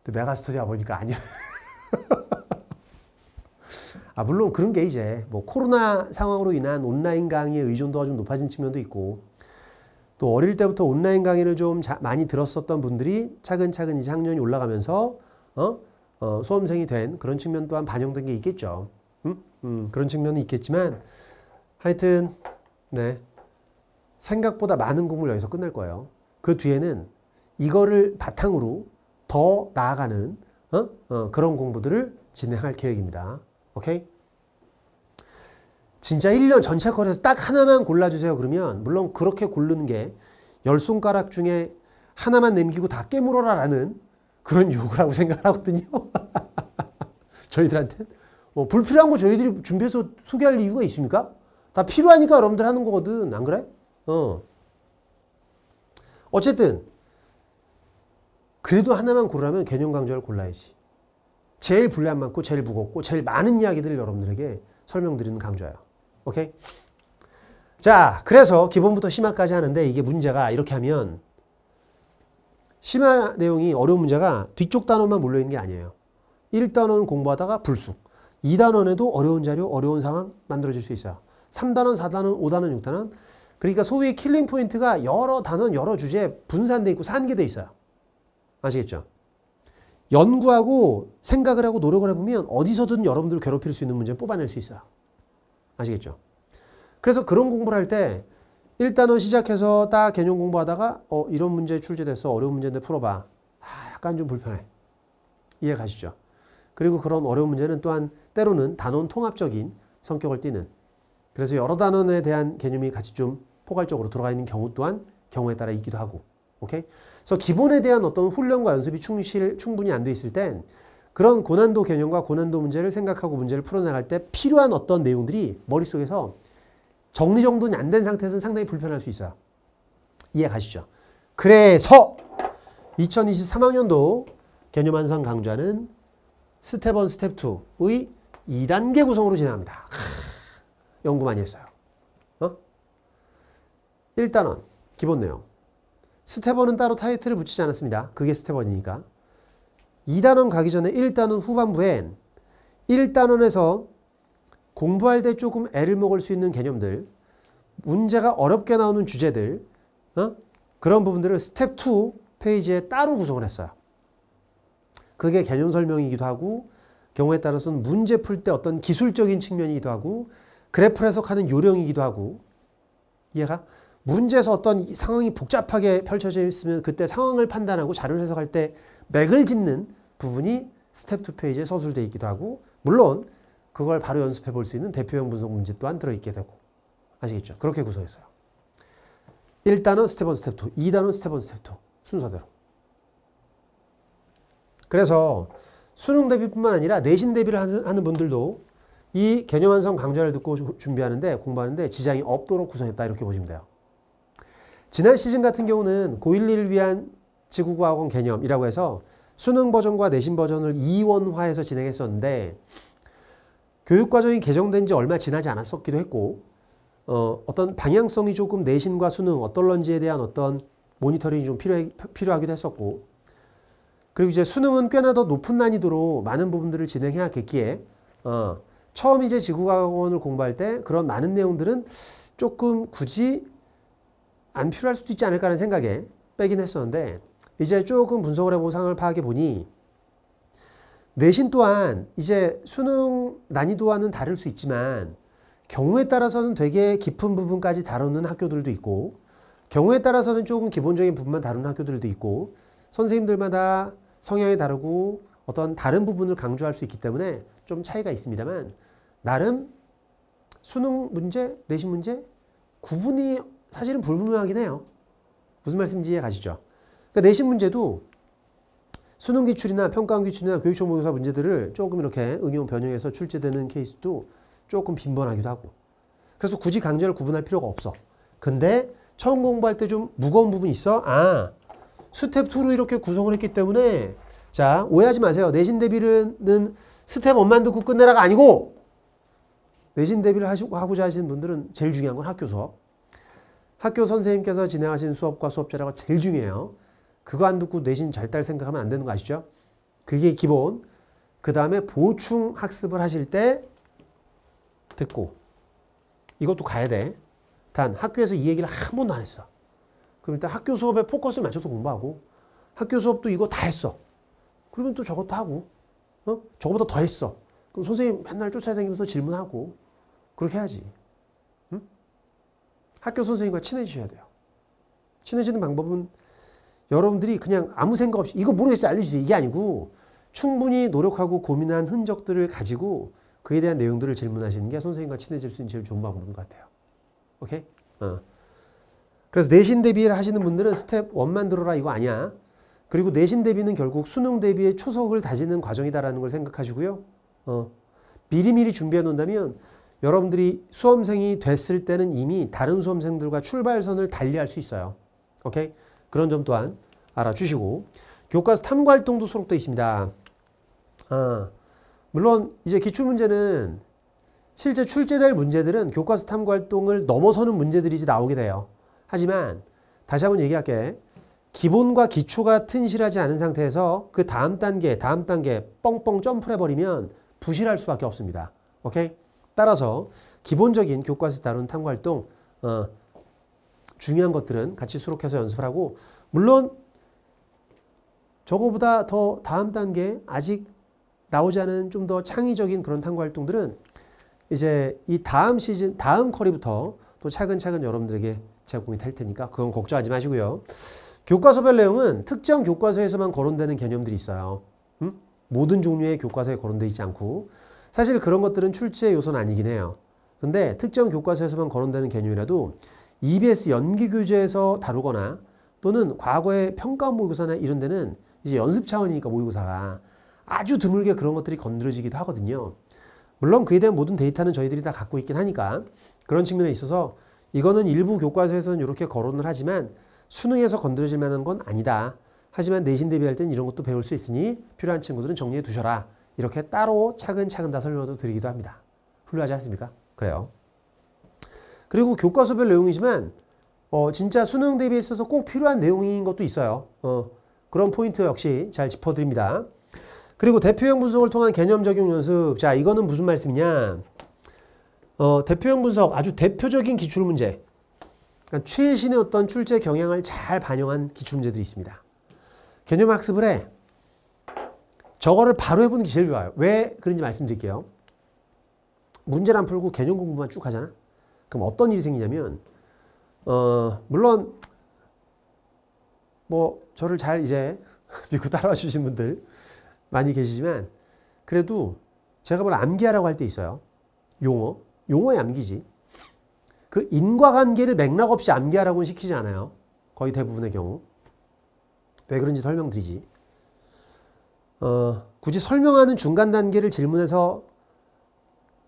S1: 메가스터디아 보니까 아니야. 아 물론 그런 게 이제 뭐 코로나 상황으로 인한 온라인 강의의 의존도가 좀 높아진 측면도 있고 또 어릴 때부터 온라인 강의를 좀 자, 많이 들었었던 분들이 차근차근 이제 학년이 올라가면서 어? 어, 수험생이 된 그런 측면 또한 반영된 게 있겠죠. 음? 그런 측면은 있겠지만 하여튼 네 생각보다 많은 공부를 여기서 끝낼 거예요. 그 뒤에는 이거를 바탕으로 더 나아가는 어? 어, 그런 공부들을 진행할 계획입니다. 오케이? 진짜 1년 전체 컬에서 딱 하나만 골라주세요. 그러면 물론 그렇게 고르는 게 열 손가락 중에 하나만 남기고 다 깨물어라 라는 그런 요구라고 생각하거든요. 저희들한테 뭐 어, 불필요한 거 저희들이 준비해서 소개할 이유가 있습니까? 다 필요하니까 여러분들 하는 거거든. 안 그래? 어. 어쨌든 그래도 하나만 고르라면 개념 강좌를 골라야지. 제일 분량 많고 제일 무겁고 제일 많은 이야기들을 여러분들에게 설명드리는 강좌야. 오케이? 자, 그래서 기본부터 심화까지 하는데 이게 문제가 이렇게 하면 심화 내용이 어려운 문제가 뒤쪽 단어만 몰려있는 게 아니에요. 1단원 공부하다가 불쑥. 2단원에도 어려운 자료, 어려운 상황 만들어질 수 있어요. 3단원, 4단원, 5단원, 6단원. 그러니까 소위 킬링 포인트가 여러 단원, 여러 주제에 분산되어 있고 산게돼 있어요. 아시겠죠? 연구하고 생각을 하고 노력을 해보면 어디서든 여러분들을 괴롭힐 수 있는 문제 뽑아낼 수 있어요. 아시겠죠? 그래서 그런 공부를 할때 1단원 시작해서 딱 개념 공부하다가 어 이런 문제 출제돼서 어려운 문제인데 풀어봐. 아, 약간 좀 불편해. 이해 가시죠? 그리고 그런 어려운 문제는 또한 때로는 단원 통합적인 성격을 띠는 그래서 여러 단원에 대한 개념이 같이 좀 포괄적으로 들어가 있는 경우 또한 경우에 따라 있기도 하고. 오케이? 그래서 기본에 대한 어떤 훈련과 연습이 충실, 충분히 안 돼 있을 땐 그런 고난도 개념과 고난도 문제를 생각하고 문제를 풀어나갈 때 필요한 어떤 내용들이 머릿속에서 정리정돈이 안 된 상태에서는 상당히 불편할 수 있어요. 이해 가시죠? 그래서 2023학년도 개념 완성 강좌는 스텝 1, 스텝 2의 2단계 구성으로 진행합니다. 연구 많이 했어요. 어? 일단원 기본 내용. 스텝1은 따로 타이틀을 붙이지 않았습니다. 그게 스텝1니까 2단원 가기 전에 1단원 후반부엔 1단원에서 공부할 때 조금 애를 먹을 수 있는 개념들, 문제가 어렵게 나오는 주제들, 어? 그런 부분들을 스텝2 페이지에 따로 구성을 했어요. 그게 개념 설명이기도 하고 경우에 따라서는 문제 풀 때 어떤 기술적인 측면이기도 하고 그래프를 해석하는 요령이기도 하고 이해가? 문제에서 어떤 상황이 복잡하게 펼쳐져 있으면 그때 상황을 판단하고 자료를 해석할 때 맥을 짚는 부분이 스텝 2페이지에 서술되어 있기도 하고 물론 그걸 바로 연습해 볼 수 있는 대표형 분석 문제 또한 들어있게 되고 아시겠죠? 그렇게 구성했어요. 1단원 스텝 1 스텝 2, 2단원 스텝 1 스텝 2 순서대로. 그래서 수능 대비뿐만 아니라 내신 대비를 하는 분들도 이 개념 완성 강좌를 듣고 준비하는데 공부하는데 지장이 없도록 구성했다 이렇게 보시면 돼요. 지난 시즌 같은 경우는 고1를 위한 지구과학원 개념이라고 해서 수능 버전과 내신 버전을 2원화해서 진행했었는데 교육과정이 개정된 지 얼마 지나지 않았었기도 했고 어, 어떤 방향성이 조금 내신과 수능 어떨런지에 대한 어떤 모니터링이 좀 필요해, 필요하기도 했었고 그리고 이제 수능은 꽤나 더 높은 난이도로 많은 부분들을 진행해야겠기에 어, 처음 이제 지구과학원을 공부할 때 그런 많은 내용들은 조금 굳이 안 필요할 수도 있지 않을까라는 생각에 빼긴 했었는데 이제 조금 분석을 해보고 상황을 파악해 보니 내신 또한 이제 수능 난이도와는 다를 수 있지만 경우에 따라서는 되게 깊은 부분까지 다루는 학교들도 있고 경우에 따라서는 조금 기본적인 부분만 다루는 학교들도 있고 선생님들마다 성향이 다르고 어떤 다른 부분을 강조할 수 있기 때문에 좀 차이가 있습니다만 나름 수능 문제, 내신 문제 구분이 사실은 불분명하긴 해요. 무슨 말씀인지 이해 가시죠? 그러니까 내신 문제도 수능 기출이나 평가원 기출이나 교육정문교사 문제들을 조금 이렇게 응용 변형해서 출제되는 케이스도 조금 빈번하기도 하고 그래서 굳이 강제를 구분할 필요가 없어. 근데 처음 공부할 때 좀 무거운 부분이 있어? 아, 스텝 2로 이렇게 구성을 했기 때문에 자 오해하지 마세요. 내신 대비는 스텝 1만 듣고 끝내라가 아니고 내신 대비를 하시고 하고자 하시는 분들은 제일 중요한 건 학교 수업. 학교 선생님께서 진행하신 수업과 수업 자료가 제일 중요해요. 그거 안 듣고 내신 잘딸 생각하면 안 되는 거 아시죠? 그게 기본. 그 다음에 보충 학습을 하실 때 듣고 이것도 가야 돼. 단 학교에서 이 얘기를 한 번도 안 했어. 그럼 일단 학교 수업에 포커스를 맞춰서 공부하고 학교 수업도 이거 다 했어. 그러면 또 저것도 하고 어? 저것보다더 했어. 그럼 선생님 맨날 쫓아다니면서 질문하고 그렇게 해야지. 응? 학교 선생님과 친해지셔야 돼요. 친해지는 방법은 여러분들이 그냥 아무 생각 없이 이거 모르겠어요 알려주세요 이게 아니고 충분히 노력하고 고민한 흔적들을 가지고 그에 대한 내용들을 질문하시는 게 선생님과 친해질 수 있는 제일 좋은 방법인 것 같아요. 오케이? 어. 그래서 내신 대비를 하시는 분들은 스텝 1만 들어라 이거 아니야. 그리고 내신 대비는 결국 수능 대비의 초석을 다지는 과정이다라는 걸 생각하시고요. 어. 미리미리 준비해 놓는다면 여러분들이 수험생이 됐을 때는 이미 다른 수험생들과 출발선을 달리할 수 있어요. 오케이? 그런 점 또한 알아주시고 교과서 탐구 활동도 수록되어 있습니다. 아, 물론 이제 기출문제는 실제 출제될 문제들은 교과서 탐구 활동을 넘어서는 문제들이 나오게 돼요. 하지만 다시 한번 얘기할게. 기본과 기초가 튼실하지 않은 상태에서 그 다음 단계, 다음 단계 뻥뻥 점프를 해버리면 부실할 수밖에 없습니다. 오케이? 따라서 기본적인 교과서 다룬 탐구활동 어, 중요한 것들은 같이 수록해서 연습을 하고 물론 저거보다 더 다음 단계 아직 나오지 않은 좀 더 창의적인 그런 탐구활동들은 이제 이 다음 시즌 다음 커리부터 또 차근차근 여러분들에게 제공이 될 테니까 그건 걱정하지 마시고요. 교과서별 내용은 특정 교과서에서만 거론되는 개념들이 있어요. 음? 모든 종류의 교과서에 거론되어 있지 않고 사실 그런 것들은 출제 요소는 아니긴 해요. 근데 특정 교과서에서만 거론되는 개념이라도 EBS 연기 교재에서 다루거나 또는 과거의 평가 모의고사나 이런 데는 이제 연습 차원이니까 모의고사가 아주 드물게 그런 것들이 건드려지기도 하거든요. 물론 그에 대한 모든 데이터는 저희들이 다 갖고 있긴 하니까 그런 측면에 있어서 이거는 일부 교과서에서는 이렇게 거론을 하지만 수능에서 건드려질 만한 건 아니다. 하지만 내신 대비할 땐 이런 것도 배울 수 있으니 필요한 친구들은 정리해 두셔라. 이렇게 따로 차근차근 다 설명도 드리기도 합니다. 훌륭하지 않습니까? 그래요. 그리고 교과서별 내용이지만 어, 진짜 수능 대비에 있어서 꼭 필요한 내용인 것도 있어요. 어, 그런 포인트 역시 잘 짚어드립니다. 그리고 대표형 분석을 통한 개념 적용 연습. 자, 이거는 무슨 말씀이냐. 어, 대표형 분석, 아주 대표적인 기출 문제. 그러니까 최신의 어떤 출제 경향을 잘 반영한 기출 문제들이 있습니다. 개념 학습을 해. 저거를 바로 해보는 게 제일 좋아요. 왜 그런지 말씀드릴게요. 문제를 안 풀고 개념 공부만 쭉 하잖아. 그럼 어떤 일이 생기냐면 어, 물론 뭐 저를 잘 이제 믿고 따라와 주신 분들 많이 계시지만 그래도 제가 뭘 암기하라고 할 때 있어요. 용어. 용어의 암기지. 그 인과관계를 맥락 없이 암기하라고는 시키지 않아요. 거의 대부분의 경우. 왜 그런지 설명드리지. 어, 굳이 설명하는 중간 단계를 질문해서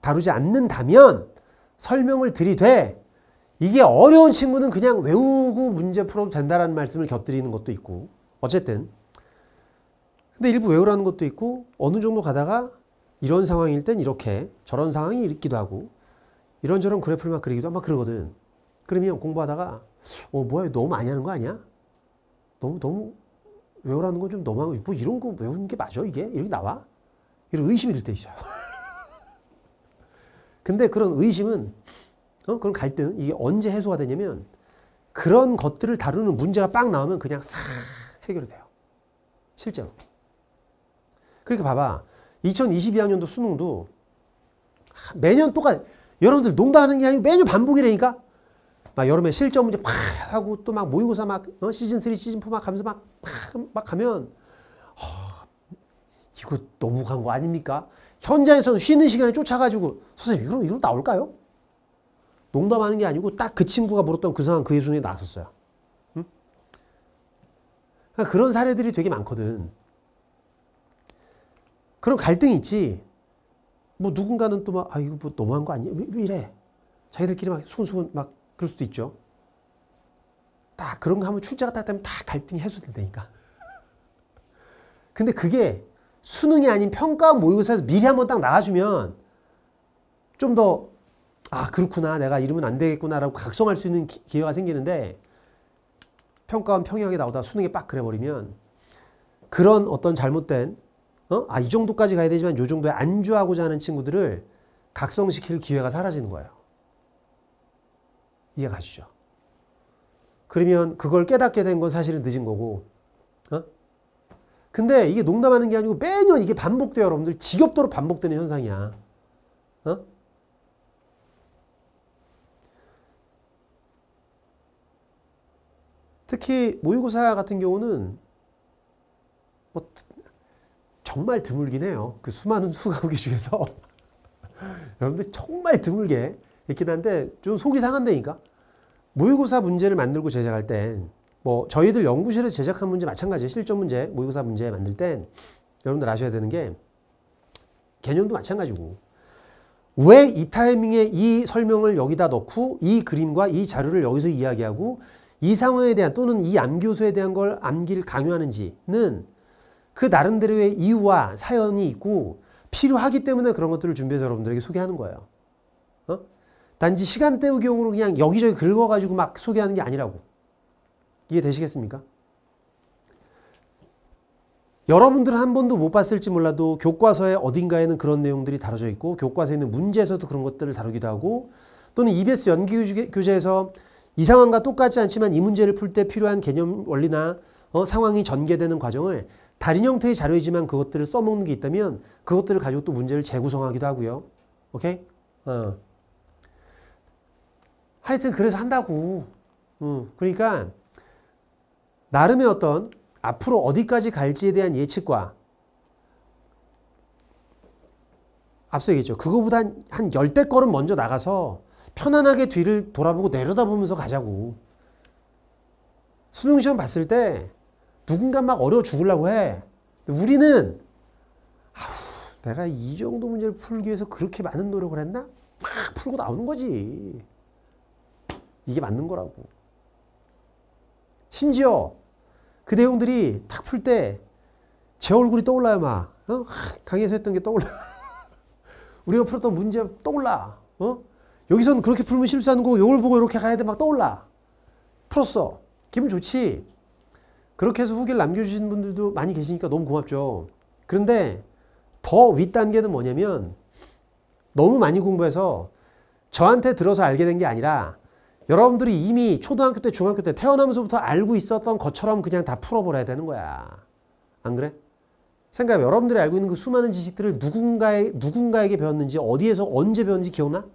S1: 다루지 않는다면 설명을 드리되 이게 어려운 친구는 그냥 외우고 문제 풀어도 된다라는 말씀을 곁들이는 것도 있고 어쨌든 근데 일부 외우라는 것도 있고 어느 정도 가다가 이런 상황일 땐 이렇게 저런 상황이 있기도 하고 이런저런 그래프를 막 그리기도 하고 막 그러거든 그러면 공부하다가 어 뭐야 너무 많이 하는 거 아니야? 너무 너무 외우라는 건 좀 너무하고 뭐 이런 거 외우는 게 맞아 이게? 이렇게 나와? 이런 의심이 들 때 있어요. 근데 그런 의심은 어? 그런 갈등 이게 언제 해소가 되냐면 그런 것들을 다루는 문제가 빵 나오면 그냥 싹 해결이 돼요. 실제로. 그러니 봐봐. 2022학년도 수능도 매년 똑같 여러분들 농담하는 게 아니고 매년 반복이라니까 막 여름에 실전 문제 팍 하고 또 막 모의고사 막 어? 시즌 3, 시즌 4막 가면서 막, 막, 막 가면 어, 이거 너무 간거 아닙니까? 현장에서는 쉬는 시간에 쫓아가지고 선생님 이거 이거 나올까요? 농담하는 게 아니고 딱 그 친구가 물었던 그 상황 그 예순이 나왔었어요. 응? 그러니까 그런 사례들이 되게 많거든. 그런 갈등이 있지. 뭐 누군가는 또 막, 아, 이거 뭐 너무한 거 아니야? 왜, 왜 이래? 자기들끼리 막수수근막 그럴 수도 있죠. 다 그런 거 하면 출제가 딱 되면 다 갈등이 해소된다니까. 근데 그게 수능이 아닌 평가 모의고사에서 미리 한번 딱 나와주면 좀 더아 그렇구나 내가 이러면 안 되겠구나라고 각성할 수 있는 기, 회가 생기는데 평가원 평양에 나오다 수능에 빡 그래버리면 그런 어떤 잘못된 어? 아이 정도까지 가야 되지만 요 정도에 안주하고자 하는 친구들을 각성시킬 기회가 사라지는 거예요. 이해 가시죠? 그러면 그걸 깨닫게 된 건 사실은 늦은 거고, 어? 근데 이게 농담하는 게 아니고 매년 이게 반복돼요, 여러분들. 지겹도록 반복되는 현상이야. 어? 특히 모의고사 같은 경우는 뭐 정말 드물긴 해요. 그 수많은 수강기 중에서 여러분들 정말 드물게 있긴 한데 좀 속이 상한다니까. 모의고사 문제를 만들고 제작할 땐 뭐 저희들 연구실에서 제작한 문제 마찬가지예요. 실전 문제, 모의고사 문제 만들 땐 여러분들 아셔야 되는 게 개념도 마찬가지고 왜 이 타이밍에 이 설명을 여기다 넣고 이 그림과 이 자료를 여기서 이야기하고 이 상황에 대한 또는 이 암교수에 대한 걸 암기를 강요하는지는 그 나름대로의 이유와 사연이 있고 필요하기 때문에 그런 것들을 준비해서 여러분들에게 소개하는 거예요. 어? 단지 시간 때우기용으로 그냥 여기저기 긁어가지고 막 소개하는 게 아니라고. 이해되시겠습니까? 여러분들은 한 번도 못 봤을지 몰라도 교과서에 어딘가에는 그런 내용들이 다뤄져 있고 교과서에 있는 문제에서도 그런 것들을 다루기도 하고 또는 EBS 연기교재에서 이 상황과 똑같지 않지만 이 문제를 풀 때 필요한 개념 원리나 어, 상황이 전개되는 과정을 다른 형태의 자료이지만 그것들을 써먹는 게 있다면 그것들을 가지고 또 문제를 재구성하기도 하고요. 오케이? 어. 하여튼 그래서 한다고. 음, 그러니까 나름의 어떤 앞으로 어디까지 갈지에 대한 예측과 앞서 얘기했죠. 그거보다 한, 한 열대 걸음 먼저 나가서 편안하게 뒤를 돌아보고 내려다보면서 가자고. 수능시험 봤을 때 누군가 막 어려워 죽으려고 해. 우리는 아우, 내가 이 정도 문제를 풀기 위해서 그렇게 많은 노력을 했나? 막 풀고 나오는 거지. 이게 맞는 거라고. 심지어 그 내용들이 탁 풀 때 제 얼굴이 떠올라요, 막. 어? 강의에서 했던 게 떠올라. 우리가 풀었던 문제 떠올라. 어? 여기선 그렇게 풀면 실수하는 거고, 이걸 보고 이렇게 가야 돼, 막 떠올라. 풀었어. 기분 좋지. 그렇게 해서 후기를 남겨주신 분들도 많이 계시니까 너무 고맙죠. 그런데 더 윗단계는 뭐냐면 너무 많이 공부해서 저한테 들어서 알게 된 게 아니라 여러분들이 이미 초등학교 때, 중학교 때 태어나면서부터 알고 있었던 것처럼 그냥 다 풀어버려야 되는 거야. 안 그래? 생각해 여러분들이 알고 있는 그 수많은 지식들을 누군가에, 누군가에게 배웠는지 어디에서 언제 배웠는지 기억나?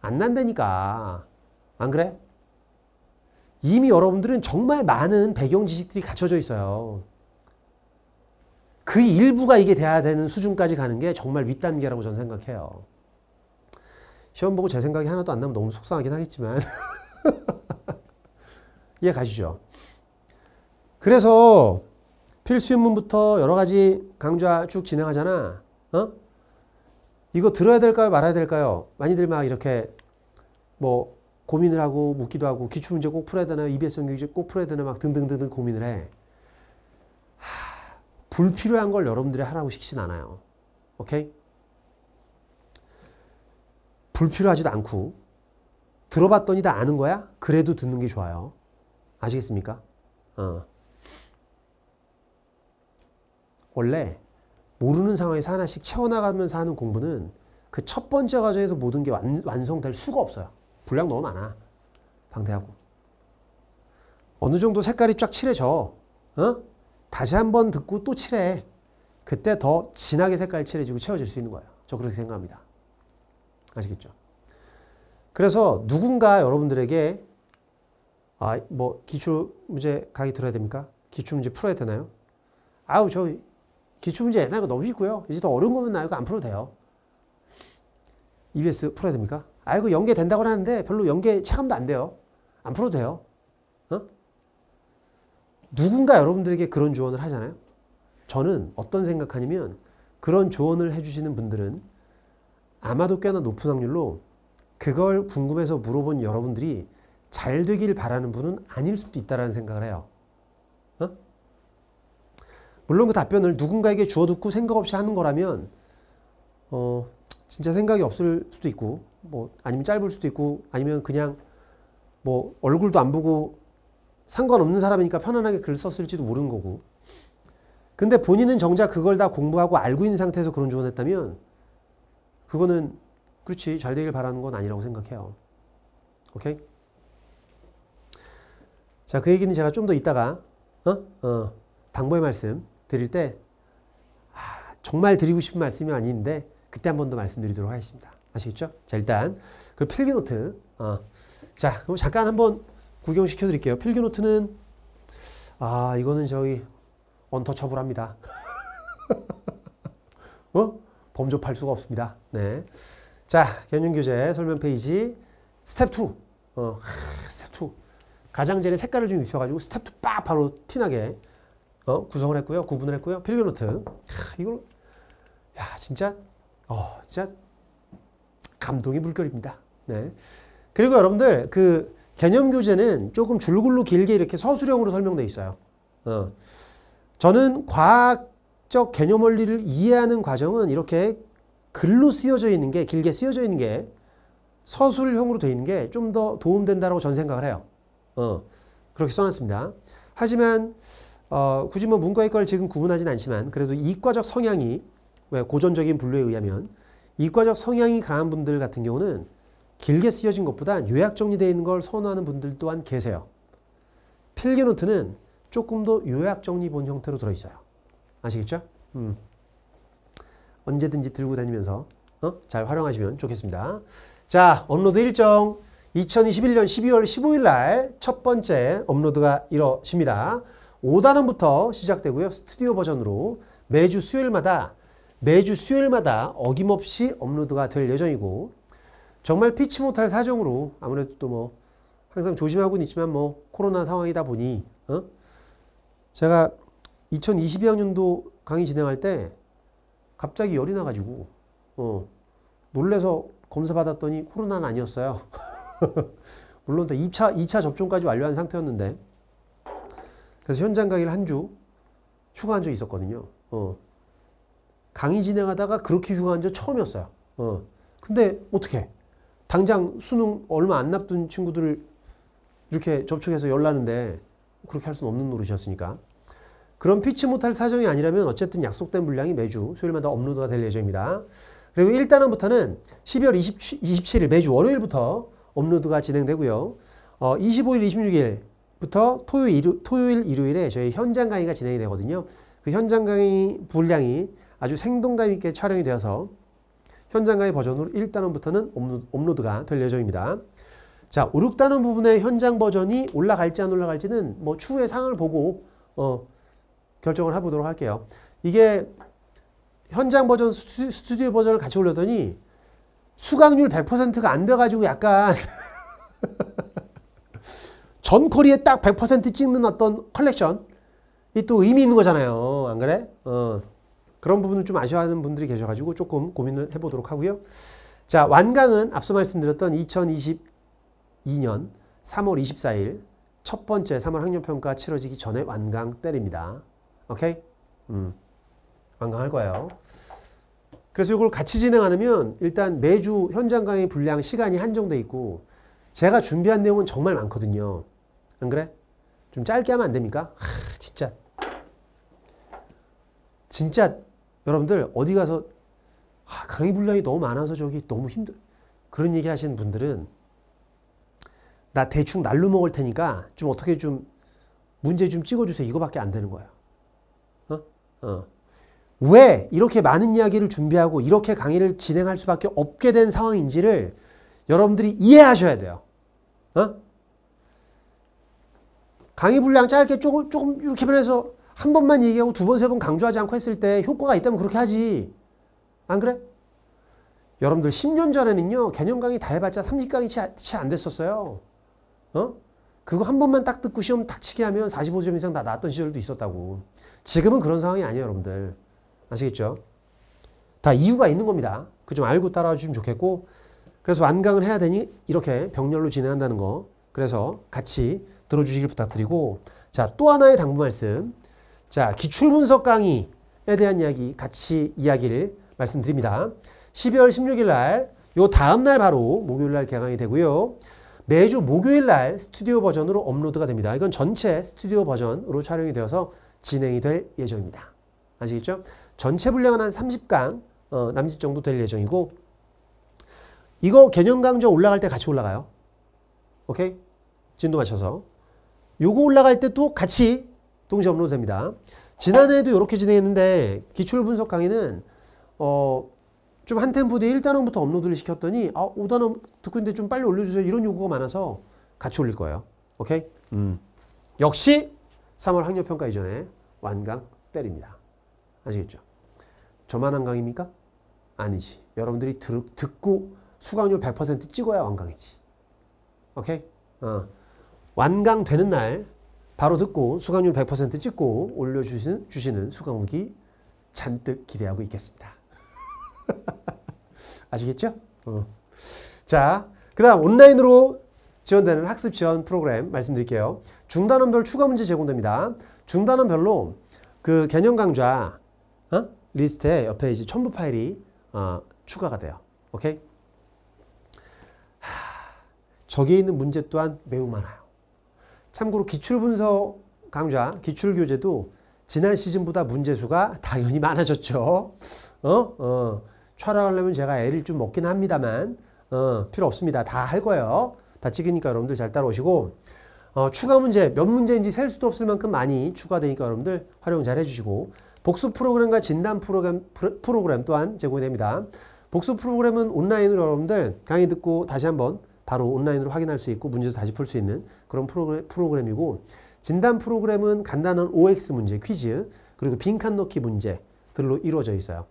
S1: 안 난다니까. 안 그래? 이미 여러분들은 정말 많은 배경 지식들이 갖춰져 있어요. 그 일부가 이게 돼야 되는 수준까지 가는 게 정말 윗단계라고 저는 생각해요. 시험 보고 제 생각이 하나도 안 나면 너무 속상하긴 하겠지만 이해 가시죠? 그래서 필수인문부터 여러 가지 강좌 쭉 진행하잖아. 어? 이거 들어야 될까요? 말아야 될까요? 많이들 막 이렇게 뭐 고민을 하고 묻기도 하고 기출 문제 꼭 풀어야 되나요? EBS 성경제 꼭 풀어야 되나? 막 등등등등 고민을 해. 하, 불필요한 걸 여러분들이 하라고 시키진 않아요. 오케이? 불필요하지도 않고 들어봤더니 다 아는 거야? 그래도 듣는 게 좋아요. 아시겠습니까? 어. 원래 모르는 상황에서 하나씩 채워나가면서 하는 공부는 그 첫 번째 과정에서 모든 게 완, 성될 수가 없어요. 분량 너무 많아. 방대하고. 어느 정도 색깔이 쫙 칠해져. 어? 다시 한번 듣고 또 칠해. 그때 더 진하게 색깔 칠해지고 채워질 수 있는 거예요. 저 그렇게 생각합니다. 아시겠죠? 그래서 누군가 여러분들에게 아, 뭐 기출 문제 강의 들어야 됩니까? 기출 문제 풀어야 되나요? 아우, 저 기출 문제 옛날 거 너무 쉽고요. 이제 더 어려운 거면 나이안 풀어도 돼요. EBS 풀어야 됩니까? 아이고 그 연계된다고 하는데 별로 연계 체감도 안 돼요. 안 풀어도 돼요. 어? 누군가 여러분들에게 그런 조언을 하잖아요. 저는 어떤 생각하냐면 그런 조언을 해주시는 분들은 아마도 꽤나 높은 확률로 그걸 궁금해서 물어본 여러분들이 잘 되길 바라는 분은 아닐 수도 있다라는 생각을 해요. 어? 물론 그 답변을 누군가에게 주워듣고 생각 없이 하는 거라면 어, 진짜 생각이 없을 수도 있고 뭐 아니면 짧을 수도 있고 아니면 그냥 뭐 얼굴도 안 보고 상관없는 사람이니까 편안하게 글 썼을지도 모르는 거고 근데 본인은 정작 그걸 다 공부하고 알고 있는 상태에서 그런 조언했다면 그거는 그렇지 잘 되길 바라는 건 아니라고 생각해요. 오케이? 자, 그 얘기는 제가 좀 더 이따가 어? 어, 당부의 말씀 드릴 때 하, 아, 정말 드리고 싶은 말씀이 아닌데 그때 한 번 더 말씀드리도록 하겠습니다. 아시겠죠? 자, 일단 그 필기노트 어. 자, 그럼 잠깐 한번 구경시켜 드릴게요. 필기노트는 아, 이거는 저희 언터처블합니다. 어? 범접할 수가 없습니다. 네. 자, 개념 교재 설명 페이지 스텝 2. 어, 하, 스텝 2. 가장자리 색깔을 좀 입혀가지고 스텝 2빡 바로 티나게 어, 구성을 했고요. 구분을 했고요. 필기노트. 이걸 야 진짜 어 진짜 감동이 물결입니다. 네. 그리고 여러분들 그 개념 교재는 조금 줄글로 길게 이렇게 서술형으로 설명돼 있어요. 어. 저는 과학적 개념 원리를 이해하는 과정은 이렇게 글로 쓰여져 있는 게 길게 쓰여져 있는 게 서술형으로 되어 있는 게 좀 더도움된다고전 생각을 해요. 어, 그렇게 써놨습니다. 하지만 어, 굳이 뭐 문과 이과 지금 구분하진 않지만 그래도 이과적 성향이 왜 고전적인 분류에 의하면 이과적 성향이 강한 분들 같은 경우는 길게 쓰여진 것보다 요약 정리되어 있는 걸 선호하는 분들 또한 계세요. 필기노트는 조금 더 요약 정리본 형태로 들어있어요. 아시겠죠? 음. 언제든지 들고 다니면서 어? 잘 활용하시면 좋겠습니다. 자, 업로드 일정 2021년 12월 15일 날 첫 번째 업로드가 이뤄집니다. 5단원부터 시작되고요. 스튜디오 버전으로 매주 수요일마다 매주 수요일마다 어김없이 업로드가 될 예정이고 정말 피치 못할 사정으로 아무래도 또 뭐 항상 조심하고는 있지만 뭐 코로나 상황이다 보니 어? 제가 2022학년도 강의 진행할 때 갑자기 열이 나가지고 어, 놀래서 검사 받았더니 코로나는 아니었어요. 물론 다 2차, 2차 접종까지 완료한 상태였는데 그래서 현장 강의를 한 주 휴가한 적 있었거든요. 어. 강의 진행하다가 그렇게 휴가한 적 처음이었어요. 어. 근데 어떻게 당장 수능 얼마 안 남던 친구들을 이렇게 접촉해서 열나는데 그렇게 할 수는 없는 노릇이었으니까 그럼 피치 못할 사정이 아니라면 어쨌든 약속된 물량이 매주 수요일마다 업로드가 될 예정입니다. 그리고 1단원부터는 12월 20, 27일 매주 월요일부터 업로드가 진행되고요. 어, 25일, 26일부터 토요일, 일요, 토요일, 일요일에 저희 현장 강의가 진행이 되거든요. 그 현장 강의 분량이 아주 생동감 있게 촬영이 되어서 현장 강의 버전으로 1단원부터는 업로드가 될 예정입니다. 자, 5, 6단원 부분의 현장 버전이 올라갈지 안 올라갈지는 뭐 추후에 상황을 보고 어, 결정을 해보도록 할게요. 이게 현장 버전, 스튜디오 버전을 같이 올렸더니 수강률 100%가 안 돼가지고 약간 전코리에딱 100% 찍는 어떤 컬렉션 이 또 의미 있는 거잖아요. 안 그래? 어. 그런 부분을 좀 아쉬워하는 분들이 계셔가지고 조금 고민을 해보도록 하고요. 자 완강은 앞서 말씀드렸던 2022년 3월 24일 첫 번째 3월 학력평가 치러지기 전에 완강 때립니다. 오케이? 음. 완강할 거예요. 그래서 이걸 같이 진행하면 일단 매주 현장 강의 분량 시간이 한정돼 있고 제가 준비한 내용은 정말 많거든요. 안 그래? 좀 짧게 하면 안 됩니까? 하, 진짜 진짜 여러분들 어디 가서 하, 강의 분량이 너무 많아서 저기 너무 힘들 그런 얘기 하시는 분들은 나 대충 날로 먹을 테니까 좀 어떻게 좀 문제 좀 찍어주세요. 이거밖에 안 되는 거예요. 어. 왜 이렇게 많은 이야기를 준비하고 이렇게 강의를 진행할 수밖에 없게 된 상황인지를 여러분들이 이해하셔야 돼요. 어? 강의 분량 짧게 조금, 조금 이렇게만 해서 한 번만 얘기하고 두 번, 세 번 강조하지 않고 했을 때 효과가 있다면 그렇게 하지. 안 그래? 여러분들 10년 전에는요, 개념 강의 다 해봤자 30강이 채안 됐었어요. 어? 그거 한 번만 딱 듣고 시험 탁 치게 하면 45점 이상 다 나왔던 시절도 있었다고. 지금은 그런 상황이 아니에요, 여러분들. 아시겠죠? 다 이유가 있는 겁니다. 그 좀 알고 따라와 주시면 좋겠고, 그래서 완강을 해야 되니 이렇게 병렬로 진행한다는 거. 그래서 같이 들어주시길 부탁드리고, 자, 또 하나의 당부 말씀. 자, 기출분석 강의에 대한 이야기, 같이 이야기를 말씀드립니다. 12월 16일 날, 요 다음 날 바로 목요일 날 개강이 되고요. 매주 목요일 날 스튜디오 버전으로 업로드가 됩니다. 이건 전체 스튜디오 버전으로 촬영이 되어서 진행이 될 예정입니다. 아시겠죠? 전체 분량은 한 30강 어, 남짓 정도 될 예정이고 이거 개념 강좌 올라갈 때 같이 올라가요. 오케이? 진도 맞춰서. 요거 올라갈 때 또 같이 동시 에 업로드 됩니다. 지난해에도 이렇게 진행했는데 기출 분석 강의는 어, 좀 한 템포 뒤에 1단원부터 업로드를 시켰더니 아, 5단원 듣고 있는데 좀 빨리 올려주세요. 이런 요구가 많아서 같이 올릴 거예요. 오케이? 음. 역시 3월 학력평가 이전에 완강 때립니다. 아시겠죠? 저만 한강입니까? 아니지. 여러분들이 들, 듣고 수강료 100% 찍어야 완강이지. 오케이? 어. 완강되는 날 바로 듣고 수강률 100% 찍고 올려주시는 주시는 수강욱이 잔뜩 기대하고 있겠습니다. 아시겠죠? 어. 자, 그 다음 온라인으로 지원되는 학습 지원 프로그램 말씀드릴게요. 중단원별 추가 문제 제공됩니다. 중단원별로 그 개념 강좌 어? 리스트에 옆에 이제 첨부 파일이 어, 추가가 돼요. 오케이? 하, 저기에 있는 문제 또한 매우 많아요. 참고로 기출분석 강좌, 기출교재도 지난 시즌보다 문제수가 당연히 많아졌죠. 어? 어. 촬영하려면 제가 애를 좀 먹긴 합니다만 어, 필요 없습니다. 다 할 거예요. 다 찍으니까 여러분들 잘 따라오시고 어, 추가 문제 몇 문제인지 셀 수도 없을 만큼 많이 추가되니까 여러분들 활용 잘 해주시고 복수 프로그램과 진단 프로그램, 프로그램 또한 제공됩니다. 복수 프로그램은 온라인으로 여러분들 강의 듣고 다시 한번 바로 온라인으로 확인할 수 있고 문제도 다시 풀 수 있는 그런 프로그램, 프로그램이고 진단 프로그램은 간단한 OX 문제, 퀴즈 그리고 빈칸 넣기 문제들로 이루어져 있어요.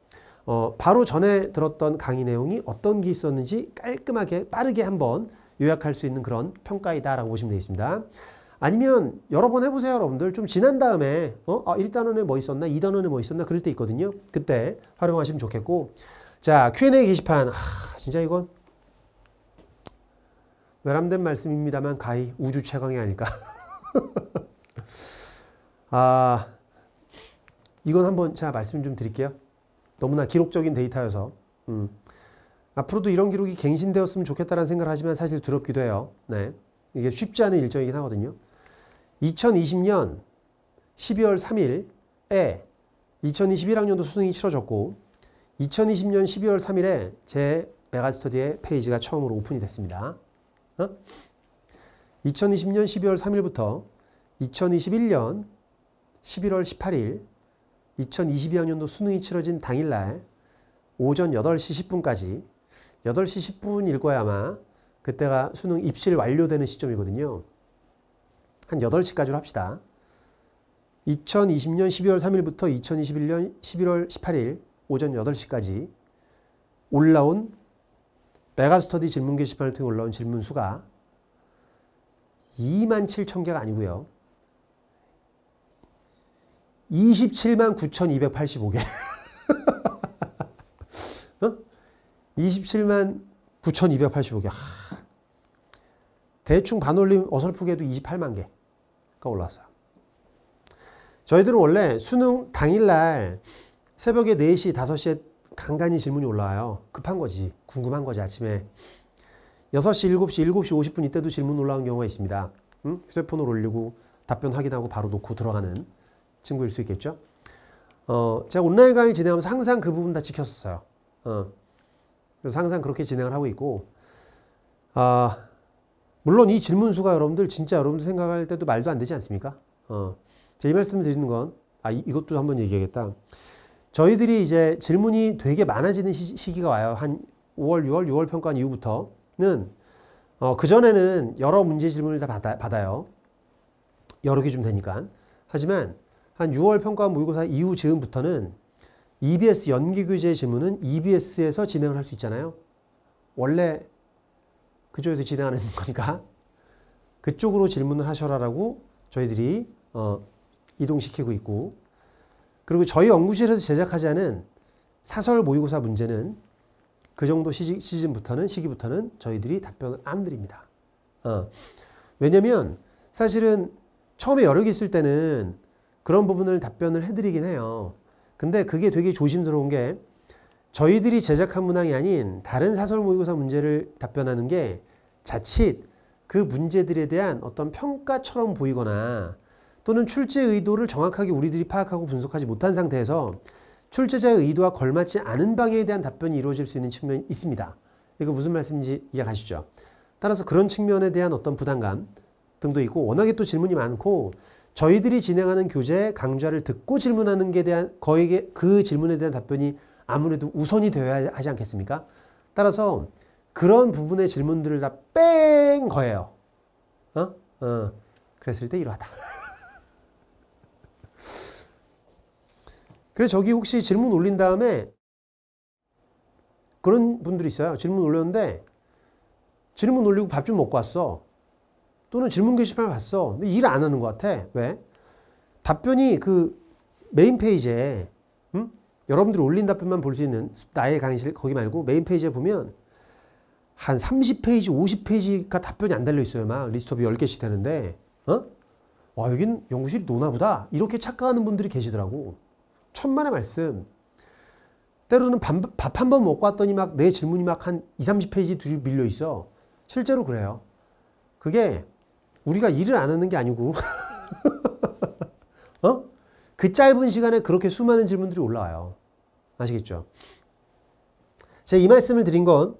S1: 어, 바로 전에 들었던 강의 내용이 어떤 게 있었는지 깔끔하게 빠르게 한번 요약할 수 있는 그런 평가이다라고 보시면 되겠습니다. 아니면 여러 번 해보세요 여러분들 좀 지난 다음에 어? 아, 1단원에 뭐 있었나 2단원에 뭐 있었나 그럴 때 있거든요 그때 활용하시면 좋겠고 자 Q&A 게시판 하, 진짜 이건 외람된 말씀입니다만 가히 우주 최강이 아닐까 아 이건 한번 제가 말씀 좀 드릴게요 너무나 기록적인 데이터여서 음. 앞으로도 이런 기록이 갱신되었으면 좋겠다는 라 생각을 하지만 사실 두렵기도 해요. 네. 이게 쉽지 않은 일정이긴 하거든요. 2020년 12월 3일에 2021학년도 수능이 치러졌고 2020년 12월 3일에 제 메가스터디의 페이지가 처음으로 오픈이 됐습니다. 어? 2020년 12월 3일부터 2021년 11월 18일 2022학년도 수능이 치러진 당일날 오전 8시 10분까지 8시 10분일 거야 아마. 그때가 수능 입실 완료되는 시점이거든요. 한 8시까지로 합시다. 2020년 12월 3일부터 2021년 11월 18일 오전 8시까지 올라온 메가스터디 질문 게시판을 통해 올라온 질문 수가 2만 7천 개가 아니고요. 27만 9,285개. 어? 27만 9,285개. 하, 대충 반올림 어설프게 도 28만 개가 올랐어요. 저희들은 원래 수능 당일날 새벽에 4시, 5시에 간간히 질문이 올라와요. 급한 거지. 궁금한 거지, 아침에. 6시, 7시, 7시 50분 이때도 질문 올라온 경우가 있습니다. 응? 휴대폰을 올리고 답변 확인하고 바로 놓고 들어가는 친구일 수 있겠죠. 어, 제가 온라인 강의 진행하면서 항상 그 부분 다 지켰었어요. 어, 그래서 항상 그렇게 진행을 하고 있고, 아, 물론 이 질문수가 여러분들 진짜 여러분들 생각할 때도 말도 안 되지 않습니까? 어, 이 말씀을 드리는 건, 아, 이, 것도 한번 얘기하겠다. 저희들이 이제 질문이 되게 많아지는 시, 기가 와요. 한 5월, 6월, 6월 평가 이후부터는, 어, 그전에는 여러 문제 질문을 다 받아, 받아요. 여러 개 좀 되니까. 하지만 한 6월 평가 모의고사 이후 즈음부터는 EBS 연기 교재 질문은 EBS에서 진행을 할 수 있잖아요. 원래 그쪽에서 진행하는 거니까 그쪽으로 질문을 하셔라라고 저희들이 어, 이동시키고 있고 그리고 저희 연구실에서 제작하지 않은 사설 모의고사 문제는 그 정도 시즌, 부터는 시기부터는 저희들이 답변을 안 드립니다. 어. 왜냐면 사실은 처음에 여러 개 있을 때는 그런 부분을 답변을 해드리긴 해요. 근데 그게 되게 조심스러운 게 저희들이 제작한 문항이 아닌 다른 사설 모의고사 문제를 답변하는 게 자칫 그 문제들에 대한 어떤 평가처럼 보이거나 또는 출제 의도를 정확하게 우리들이 파악하고 분석하지 못한 상태에서 출제자의 의도와 걸맞지 않은 방향에 대한 답변이 이루어질 수 있는 측면이 있습니다. 이거 무슨 말씀인지 이해 가시죠? 따라서 그런 측면에 대한 어떤 부담감 등도 있고 워낙에 또 질문이 많고 저희들이 진행하는 교재 강좌를 듣고 질문하는 게 대한 거에게 그 질문에 대한 답변이 아무래도 우선이 되어야 하지 않겠습니까? 따라서 그런 부분의 질문들을 다 뺀 거예요. 어? 어. 그랬을 때 이러하다. 그래서 저기 혹시 질문 올린 다음에 그런 분들이 있어요. 질문 올렸는데 질문 올리고 밥 좀 먹고 왔어. 또는 질문 게시판을 봤어. 근데 일 안 하는 것 같아. 왜? 답변이 그 메인 페이지에 음? 여러분들이 올린 답변만 볼 수 있는 나의 강의실 거기 말고 메인 페이지에 보면 한 30페이지, 50페이지가 답변이 안 달려 있어요. 막 리스트업이 10개씩 되는데 어? 와 여긴 연구실이 노나보다 이렇게 착각하는 분들이 계시더라고. 천만의 말씀. 때로는 밥 한 번 먹고 왔더니 막 내 질문이 막 한 2, 30페이지 뒤로 밀려 있어. 실제로 그래요. 그게 우리가 일을 안 하는 게 아니고 어? 그 짧은 시간에 그렇게 수많은 질문들이 올라와요. 아시겠죠? 제가 이 말씀을 드린 건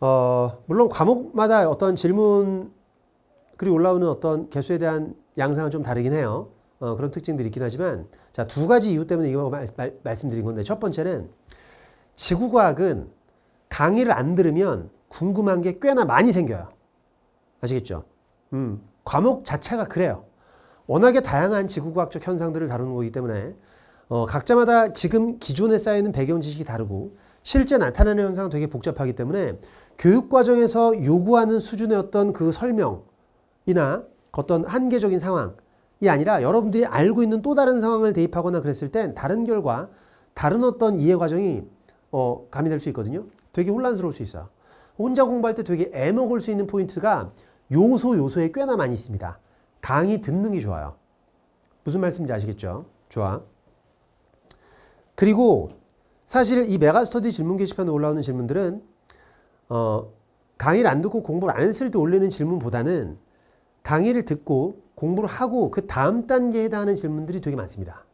S1: 어, 물론 과목마다 어떤 질문 글이 올라오는 어떤 개수에 대한 양상은 좀 다르긴 해요. 어, 그런 특징들이 있긴 하지만 자두 가지 이유 때문에 이거 말씀드린 건데 첫 번째는 지구과학은 강의를 안 들으면 궁금한 게 꽤나 많이 생겨요. 아시겠죠? 음, 과목 자체가 그래요. 워낙에 다양한 지구과학적 현상들을 다루는 거기 때문에 어, 각자마다 지금 기존에 쌓여있는 배경 지식이 다르고 실제 나타나는 현상은 되게 복잡하기 때문에 교육 과정에서 요구하는 수준의 어떤 그 설명이나 어떤 한계적인 상황이 아니라 여러분들이 알고 있는 또 다른 상황을 대입하거나 그랬을 땐 다른 결과, 다른 어떤 이해 과정이 어, 가미될 수 있거든요. 되게 혼란스러울 수 있어요. 혼자 공부할 때 되게 애먹을 수 있는 포인트가 요소 요소에 꽤나 많이 있습니다. 강의 듣는 게 좋아요. 무슨 말씀인지 아시겠죠? 좋아. 그리고 사실 이 메가스터디 질문 게시판에 올라오는 질문들은 어, 강의를 안 듣고 공부를 안 했을 때 올리는 질문보다는 강의를 듣고 공부를 하고 그 다음 단계에 해당하는 질문들이 되게 많습니다.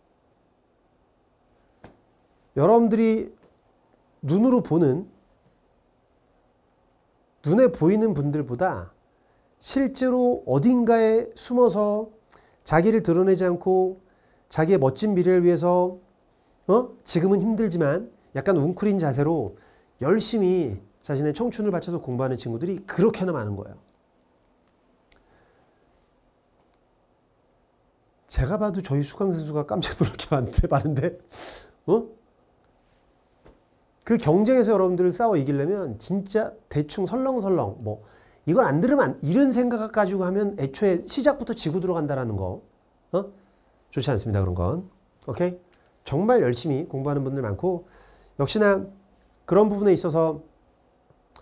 S1: 여러분들이 눈으로 보는 눈에 보이는 분들보다 실제로 어딘가에 숨어서 자기를 드러내지 않고 자기의 멋진 미래를 위해서 어? 지금은 힘들지만 약간 웅크린 자세로 열심히 자신의 청춘을 바쳐서 공부하는 친구들이 그렇게나 많은 거예요. 제가 봐도 저희 수강생 수가 깜짝 놀랄게 많대, 많은데, 어? 그 경쟁에서 여러분들을 싸워 이기려면 진짜 대충 설렁설렁, 뭐, 이걸 안 들으면 안, 이런 생각 가지고 하면 애초에 시작부터 지구 들어간다라는 거 어? 좋지 않습니다 그런 건 오케이 정말 열심히 공부하는 분들 많고 역시나 그런 부분에 있어서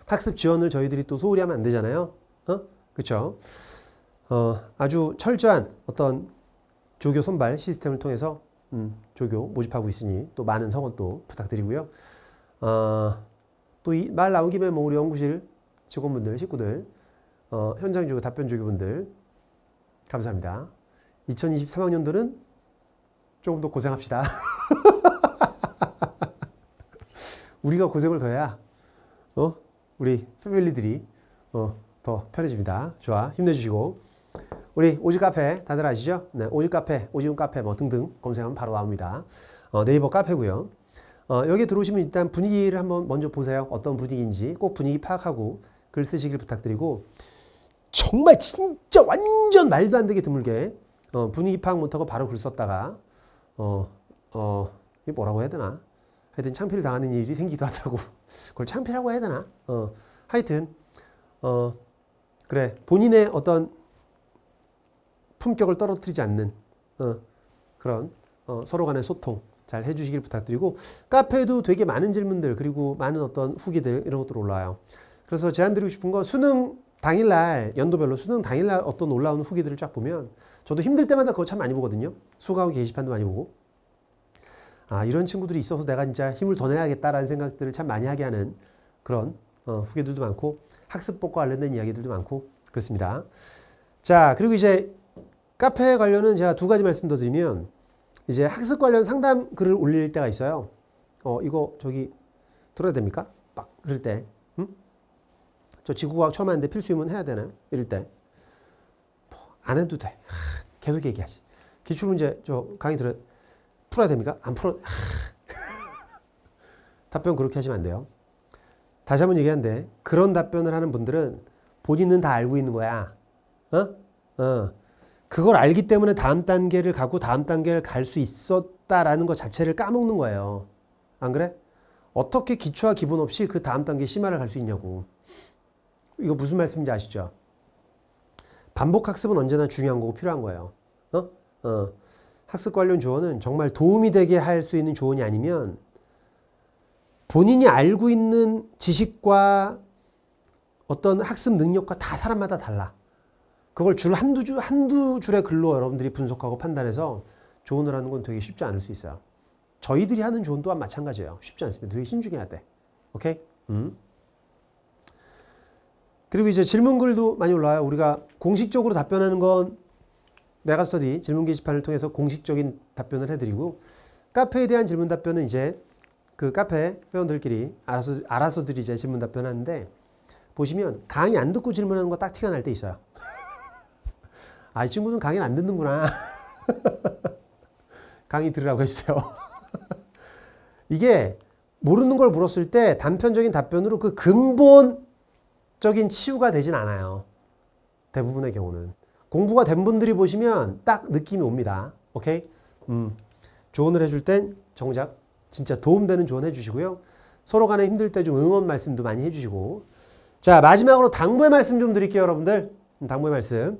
S1: 학습 지원을 저희들이 또 소홀히 하면 안 되잖아요 어? 그렇죠 어, 아주 철저한 어떤 조교 선발 시스템을 통해서 음, 조교 모집하고 있으니 또 많은 성원 또 부탁드리고요 어, 아, 또말 나온 김에 뭐 우리 연구실 직원분들, 식구들 어, 현장 조교 답변 주기 분들 감사합니다. 2023학년도는 조금 더 고생합시다. 우리가 고생을 더 해야 어? 우리 패밀리들이 어, 더 편해집니다. 좋아. 힘내주시고 우리 오지 카페 다들 아시죠? 네, 오지 카페, 오지훈 카페 뭐 등등 검색하면 바로 나옵니다. 어, 네이버 카페고요. 어, 여기 들어오시면 일단 분위기를 한번 먼저 보세요. 어떤 분위기인지 꼭 분위기 파악하고 글 쓰시길 부탁드리고 정말 진짜 완전 말도 안 되게 드물게 어, 분위기 파악 못하고 바로 글 썼다가 어, 어, 이 뭐라고 해야 되나? 하여튼 창피를 당하는 일이 생기기도 하다고 그걸 창피라고 해야 되나? 어, 하여튼 어, 그래 본인의 어떤 품격을 떨어뜨리지 않는 어, 그런 어, 서로 간의 소통 잘 해주시길 부탁드리고 카페에도 되게 많은 질문들 그리고 많은 어떤 후기들 이런 것들 올라와요. 그래서 제안 드리고 싶은 건 수능 당일날 연도별로 수능 당일날 어떤 올라오는 후기들을 쫙 보면 저도 힘들 때마다 그거 참 많이 보거든요. 수강원 게시판도 많이 보고 아 이런 친구들이 있어서 내가 진짜 힘을 더 내야겠다라는 생각들을 참 많이 하게 하는 그런 어, 후기들도 많고 학습법과 관련된 이야기들도 많고 그렇습니다. 자 그리고 이제 카페 관련은 제가 두 가지 말씀 더 드리면 이제 학습 관련 상담 글을 올릴 때가 있어요. 어 이거 저기 들어야 됩니까? 막 그럴 때저 지구과학 처음 하는데 필수이문 해야 되나요? 이럴 때. 뭐안 해도 돼. 하, 계속 얘기하지. 기출문제 저 강의 들어 풀어야 됩니까? 안 풀어. 답변 그렇게 하시면 안 돼요. 다시 한번 얘기하는데 그런 답변을 하는 분들은 본인은 다 알고 있는 거야. 어? 어. 그걸 알기 때문에 다음 단계를 가고 다음 단계를 갈 수 있었다라는 것 자체를 까먹는 거예요. 안 그래? 어떻게 기초와 기본 없이 그 다음 단계 심화를 갈 수 있냐고. 이거 무슨 말씀인지 아시죠? 반복 학습은 언제나 중요한 거고 필요한 거예요. 어? 어. 학습 관련 조언은 정말 도움이 되게 할 수 있는 조언이 아니면 본인이 알고 있는 지식과 어떤 학습 능력과 다 사람마다 달라. 그걸 줄 한두 줄, 한두 줄의 글로 여러분들이 분석하고 판단해서 조언을 하는 건 되게 쉽지 않을 수 있어요. 저희들이 하는 조언 또한 마찬가지예요. 쉽지 않습니다. 되게 신중해야 돼. 오케이? 음. 그리고 이제 질문글도 많이 올라와요. 우리가 공식적으로 답변하는 건 메가스터디 질문 게시판을 통해서 공식적인 답변을 해드리고 카페에 대한 질문 답변은 이제 그 카페 회원들끼리 알아서 알아서들이 이제 질문 답변하는데 보시면 강의 안 듣고 질문하는 거 딱 티가 날 때 있어요. 아이 친구는 강의를 안 듣는구나. 강의 들으라고 했어요. 이게 모르는 걸 물었을 때 단편적인 답변으로 그 근본 적인 치유가 되진 않아요. 대부분의 경우는. 공부가 된 분들이 보시면 딱 느낌이 옵니다. 오케이? 음, 조언을 해줄 땐 정작 진짜 도움되는 조언 해주시고요. 서로 간에 힘들 때 좀 응원 말씀도 많이 해주시고 자 마지막으로 당부의 말씀 좀 드릴게요 여러분들 음, 당부의 말씀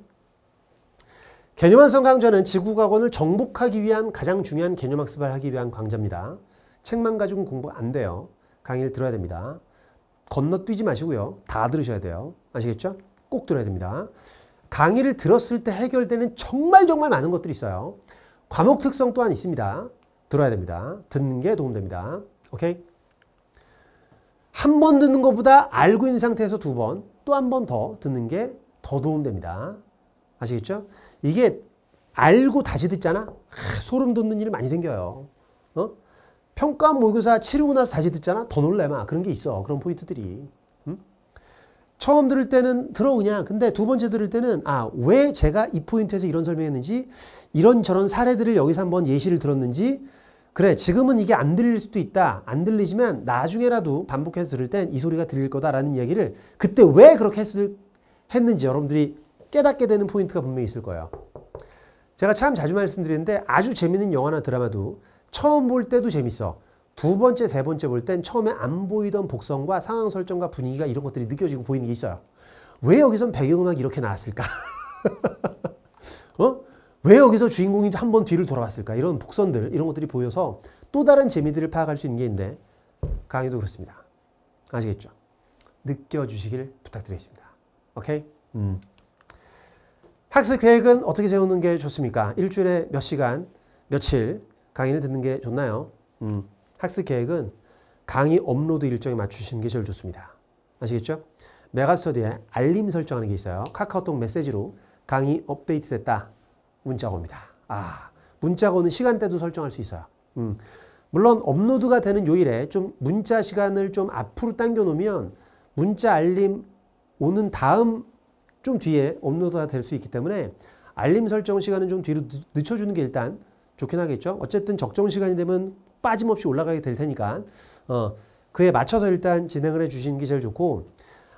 S1: 개념한 성강좌는 지구과학원을 정복하기 위한 가장 중요한 개념학습을 하기 위한 강좌입니다. 책만 가지고 는 공부 안 돼요. 강의를 들어야 됩니다. 건너뛰지 마시고요. 다 들으셔야 돼요. 아시겠죠? 꼭 들어야 됩니다. 강의를 들었을 때 해결되는 정말 정말 많은 것들이 있어요. 과목 특성 또한 있습니다. 들어야 됩니다. 듣는 게 도움됩니다. 오케이? 한 번 듣는 것보다 알고 있는 상태에서 두 번, 또 한 번 더 듣는 게 더 도움됩니다. 아시겠죠? 이게 알고 다시 듣잖아? 아, 소름 돋는 일이 많이 생겨요. 어? 평가 모의고사 치르고 나서 다시 듣잖아? 더 놀래마. 그런 게 있어. 그런 포인트들이. 음? 처음 들을 때는 들어 그냥. 근데 두 번째 들을 때는 아, 왜 제가 이 포인트에서 이런 설명했는지 이런저런 사례들을 여기서 한번 예시를 들었는지 그래 지금은 이게 안 들릴 수도 있다. 안 들리지만 나중에라도 반복해서 들을 땐 이 소리가 들릴 거다라는 얘기를 그때 왜 그렇게 했을, 했는지 여러분들이 깨닫게 되는 포인트가 분명히 있을 거예요. 제가 참 자주 말씀드리는데 아주 재밌는 영화나 드라마도 처음 볼 때도 재밌어. 두 번째, 세 번째 볼 땐 처음에 안 보이던 복선과 상황 설정과 분위기가 이런 것들이 느껴지고 보이는 게 있어요. 왜 여기선 배경음악이 이렇게 나왔을까? 어? 왜 여기서 주인공이 한 번 뒤를 돌아봤을까? 이런 복선들, 이런 것들이 보여서 또 다른 재미들을 파악할 수 있는 게 있는데 강의도 그렇습니다. 아시겠죠? 느껴주시길 부탁드리겠습니다. 오케이? 음. 학습 계획은 어떻게 세우는 게 좋습니까? 일주일에 몇 시간, 며칠, 강의를 듣는 게 좋나요? 음. 학습 계획은 강의 업로드 일정에 맞추시는 게 제일 좋습니다. 아시겠죠? 메가스터디에 알림 설정하는 게 있어요. 카카오톡 메시지로 강의 업데이트 됐다. 문자가 옵니다. 아, 문자가 오는 시간대도 설정할 수 있어요. 음. 물론 업로드가 되는 요일에 좀 문자 시간을 좀 앞으로 당겨 놓으면 문자 알림 오는 다음 좀 뒤에 업로드가 될 수 있기 때문에 알림 설정 시간은 좀 뒤로 늦춰주는 게 일단 좋긴 하겠죠. 어쨌든 적정 시간이 되면 빠짐없이 올라가게 될 테니까 어, 그에 맞춰서 일단 진행을 해주시는 게 제일 좋고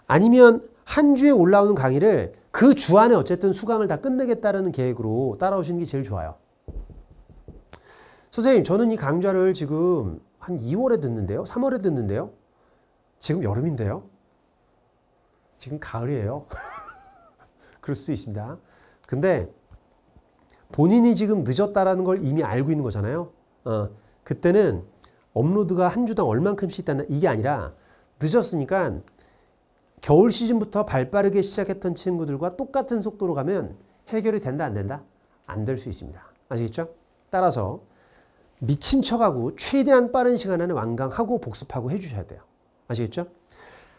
S1: 아니면 한 주에 올라오는 강의를 그 주 안에 어쨌든 수강을 다끝내겠다는 계획으로 따라오시는 게 제일 좋아요. 선생님 저는 이 강좌를 지금 한 2월에 듣는데요. 3월에 듣는데요. 지금 여름인데요. 지금 가을이에요. 그럴 수도 있습니다. 근데 본인이 지금 늦었다라는 걸 이미 알고 있는 거잖아요. 어, 그때는 업로드가 한 주당 얼만큼씩 있다 이게 아니라 늦었으니까 겨울 시즌부터 발빠르게 시작했던 친구들과 똑같은 속도로 가면 해결이 된다 안 된다? 안 될 수 있습니다. 아시겠죠? 따라서 미친 척하고 최대한 빠른 시간 안에 완강하고 복습하고 해주셔야 돼요. 아시겠죠?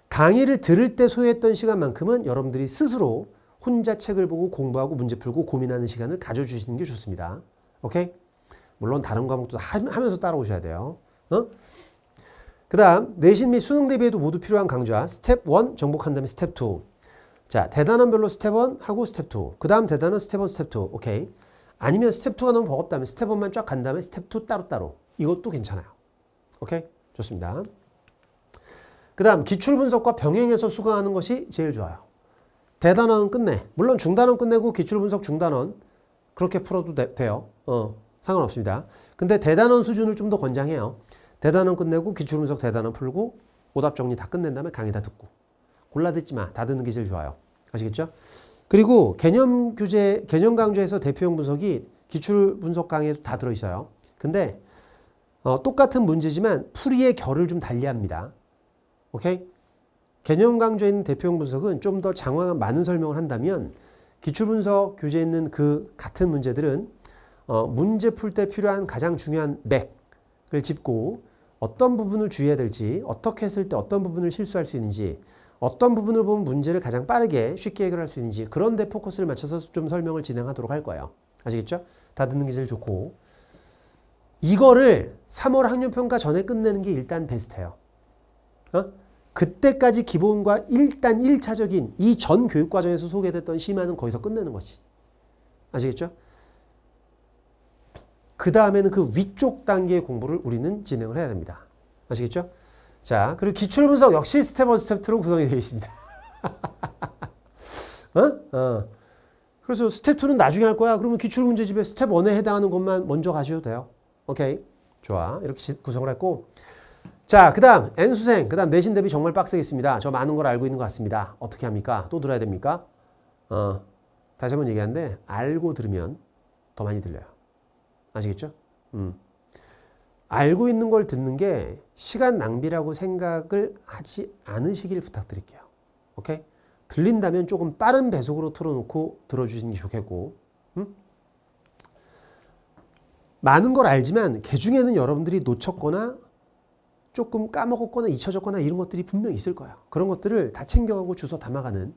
S1: 강의를 들을 때소유했던 시간만큼은 여러분들이 스스로 혼자 책을 보고 공부하고 문제 풀고 고민하는 시간을 가져주시는 게 좋습니다. 오케이? 물론 다른 과목도 하면서 따라오셔야 돼요. 어? 그 다음 내신 및 수능 대비에도 모두 필요한 강좌 스텝 1 정복한 다음에 스텝 2 자, 대단원 별로 스텝 1 하고 스텝 2. 그 다음 대단원 스텝 1, 스텝 2. 오케이. 아니면 스텝 2가 너무 버겁다면 스텝 1만 쫙 간 다음에 스텝 2 따로따로. 이것도 괜찮아요. 오케이? 좋습니다. 그 다음 기출분석과 병행해서 수강하는 것이 제일 좋아요. 대단원 끝내. 물론 중단원 끝내고 기출분석 중단원 그렇게 풀어도 되, 요 어, 상관없습니다. 근데 대단원 수준을 좀 더 권장해요. 대단원 끝내고 기출분석 대단원 풀고 오답 정리 다 끝낸 다음에 강의 다 듣고. 골라 듣지 마. 다 듣는 게 제일 좋아요. 아시겠죠? 그리고 개념 교재, 개념 강조에서 대표형 분석이 기출 분석 강의에도 다 들어있어요. 근데 어, 똑같은 문제지만 풀이의 결을 좀 달리합니다. 오케이? 개념 강조에 있는 대표형 분석은 좀 더 장황한 많은 설명을 한다면 기출분석 교재에 있는 그 같은 문제들은 어, 문제 풀 때 필요한 가장 중요한 맥을 짚고 어떤 부분을 주의해야 될지 어떻게 했을 때 어떤 부분을 실수할 수 있는지 어떤 부분을 보면 문제를 가장 빠르게 쉽게 해결할 수 있는지 그런 데 포커스를 맞춰서 좀 설명을 진행하도록 할 거예요. 아시겠죠? 다 듣는 게 제일 좋고 이거를 3월 학년평가 전에 끝내는 게 일단 베스트예요. 어? 그때까지 기본과 일단 1차적인 이 전 교육 과정에서 소개됐던 심화는 거기서 끝내는 거지. 아시겠죠? 그 다음에는 그 위쪽 단계의 공부를 우리는 진행을 해야 됩니다. 아시겠죠? 자, 그리고 기출분석 역시 스텝 원 스텝 2로 구성이 되어 있습니다. 어? 어. 그래서 스텝 2는 나중에 할 거야. 그러면 기출문제집에 스텝 1에 해당하는 것만 먼저 가셔도 돼요. 오케이. 좋아. 이렇게 구성을 했고. 자, 그 다음 N수생, 그 다음 내신 대비 정말 빡세겠습니다. 저 많은 걸 알고 있는 것 같습니다. 어떻게 합니까? 또 들어야 됩니까? 어, 다시 한번 얘기하는데 알고 들으면 더 많이 들려요. 아시겠죠? 음. 알고 있는 걸 듣는 게 시간 낭비라고 생각을 하지 않으시길 부탁드릴게요. 오케이? 들린다면 조금 빠른 배속으로 틀어놓고 들어주시는 게 좋겠고 음? 많은 걸 알지만 개 그 중에는 여러분들이 놓쳤거나 조금 까먹었거나 잊혀졌거나 이런 것들이 분명히 있을 거야. 그런 것들을 다 챙겨가고 주워 담아가는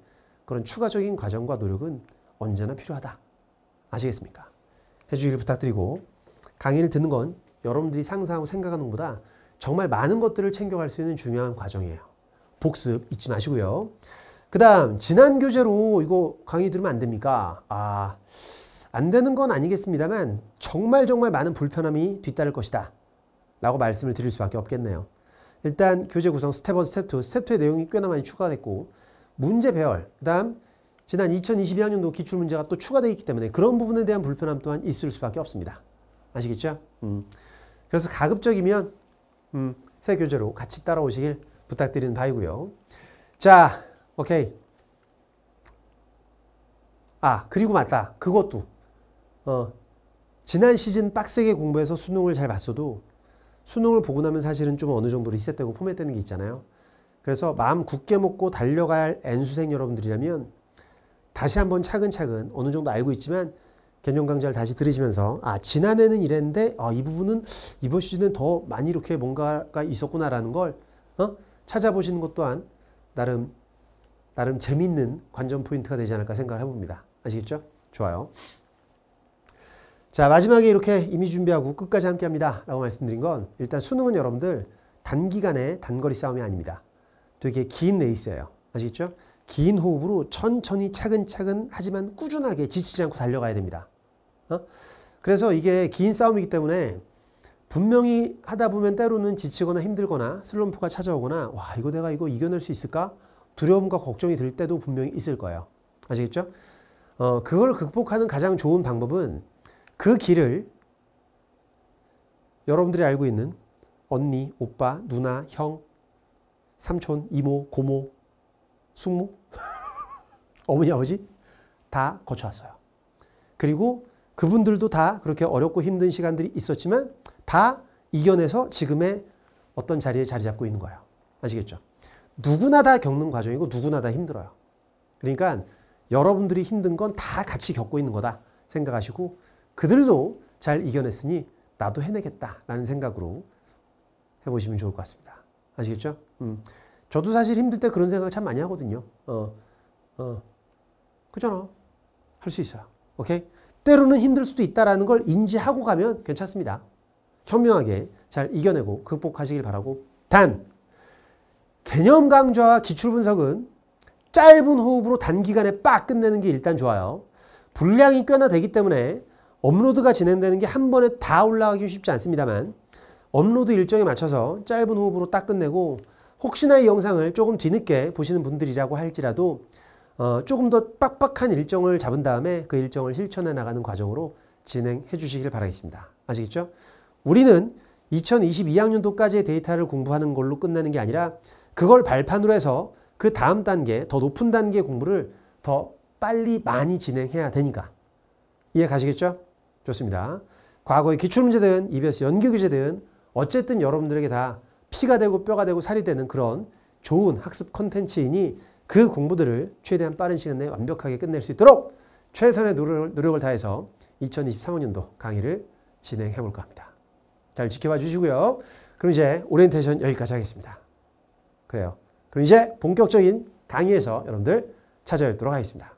S1: 그런 추가적인 과정과 노력은 언제나 필요하다. 아시겠습니까? 해주기를 부탁드리고 강의를 듣는 건 여러분들이 상상하고 생각하는 것보다 정말 많은 것들을 챙겨갈 수 있는 중요한 과정이에요. 복습 잊지 마시고요. 그 다음 지난 교재로 이거 강의 들으면 안 됩니까? 아... 안 되는 건 아니겠습니다만 정말 정말 많은 불편함이 뒤따를 것이다 라고 말씀을 드릴 수밖에 없겠네요. 일단 교재 구성 스텝 1, 스텝 2, 스텝 2의 내용이 꽤나 많이 추가됐고 문제 배열, 그 다음 지난 2022학년도 기출문제가 또 추가되어 있기 때문에 그런 부분에 대한 불편함 또한 있을 수밖에 없습니다. 아시겠죠? 음. 그래서 가급적이면 음, 새 교재로 같이 따라오시길 부탁드리는 바이고요. 자, 오케이. 아, 그리고 맞다. 그것도 어, 지난 시즌 빡세게 공부해서 수능을 잘 봤어도 수능을 보고 나면 사실은 좀 어느 정도 리셋되고 포맷되는 게 있잖아요. 그래서 마음 굳게 먹고 달려갈 N수생 여러분들이라면 다시 한번 차근차근 어느 정도 알고 있지만 개념 강좌를 다시 들으시면서 아 지난해는 이랬는데 아, 이 부분은 이번 시즌은 더 많이 이렇게 뭔가가 있었구나라는 걸 어? 찾아보시는 것 또한 나름 나름 재밌는 관전 포인트가 되지 않을까 생각을 해봅니다. 아시겠죠? 좋아요. 자 마지막에 이렇게 이미 준비하고 끝까지 함께합니다 라고 말씀드린 건 일단 수능은 여러분들 단기간에 단거리 싸움이 아닙니다. 되게 긴 레이스예요. 아시겠죠? 긴 호흡으로 천천히 차근차근 하지만 꾸준하게 지치지 않고 달려가야 됩니다. 어? 그래서 이게 긴 싸움이기 때문에 분명히 하다 보면 때로는 지치거나 힘들거나 슬럼프가 찾아오거나 와 이거 내가 이거 이겨낼 수 있을까? 두려움과 걱정이 들 때도 분명히 있을 거예요. 아시겠죠? 어, 그걸 극복하는 가장 좋은 방법은 그 길을 여러분들이 알고 있는 언니, 오빠, 누나, 형, 삼촌, 이모, 고모, 숙모, 어머니, 아버지 다 거쳐왔어요. 그리고 그분들도 다 그렇게 어렵고 힘든 시간들이 있었지만 다 이겨내서 지금의 어떤 자리에 자리 잡고 있는 거예요. 아시겠죠? 누구나 다 겪는 과정이고 누구나 다 힘들어요. 그러니까 여러분들이 힘든 건 다 같이 겪고 있는 거다 생각하시고 그들도 잘 이겨냈으니 나도 해내겠다라는 생각으로 해보시면 좋을 것 같습니다. 아시겠죠? 음. 저도 사실 힘들 때 그런 생각 참 많이 하거든요. 어, 어, 그잖아. 할 수 있어요. 오케이? 때로는 힘들 수도 있다라는 걸 인지하고 가면 괜찮습니다. 현명하게 잘 이겨내고 극복하시길 바라고. 단, 개념 강좌와 기출 분석은 짧은 호흡으로 단기간에 빡 끝내는 게 일단 좋아요. 분량이 꽤나 되기 때문에 업로드가 진행되는 게 한 번에 다 올라가기 쉽지 않습니다만 업로드 일정에 맞춰서 짧은 호흡으로 딱 끝내고 혹시나 이 영상을 조금 뒤늦게 보시는 분들이라고 할지라도 어, 조금 더 빡빡한 일정을 잡은 다음에 그 일정을 실천해 나가는 과정으로 진행해 주시길 바라겠습니다. 아시겠죠? 우리는 2022학년도까지의 데이터를 공부하는 걸로 끝나는 게 아니라 그걸 발판으로 해서 그 다음 단계, 더 높은 단계 공부를 더 빨리 많이 진행해야 되니까 이해 가시겠죠? 좋습니다. 과거의 기출문제든 EBS 연계교재든 어쨌든 여러분들에게 다 피가 되고 뼈가 되고 살이 되는 그런 좋은 학습 컨텐츠이니 그 공부들을 최대한 빠른 시간 내에 완벽하게 끝낼 수 있도록 최선의 노력을, 노력을 다해서 2 0 2 3년도 강의를 진행해 볼까 합니다. 잘 지켜봐 주시고요. 그럼 이제 오리엔테이션 여기까지 하겠습니다. 그래요. 그럼 이제 본격적인 강의에서 여러분들 찾아뵙도록 하겠습니다.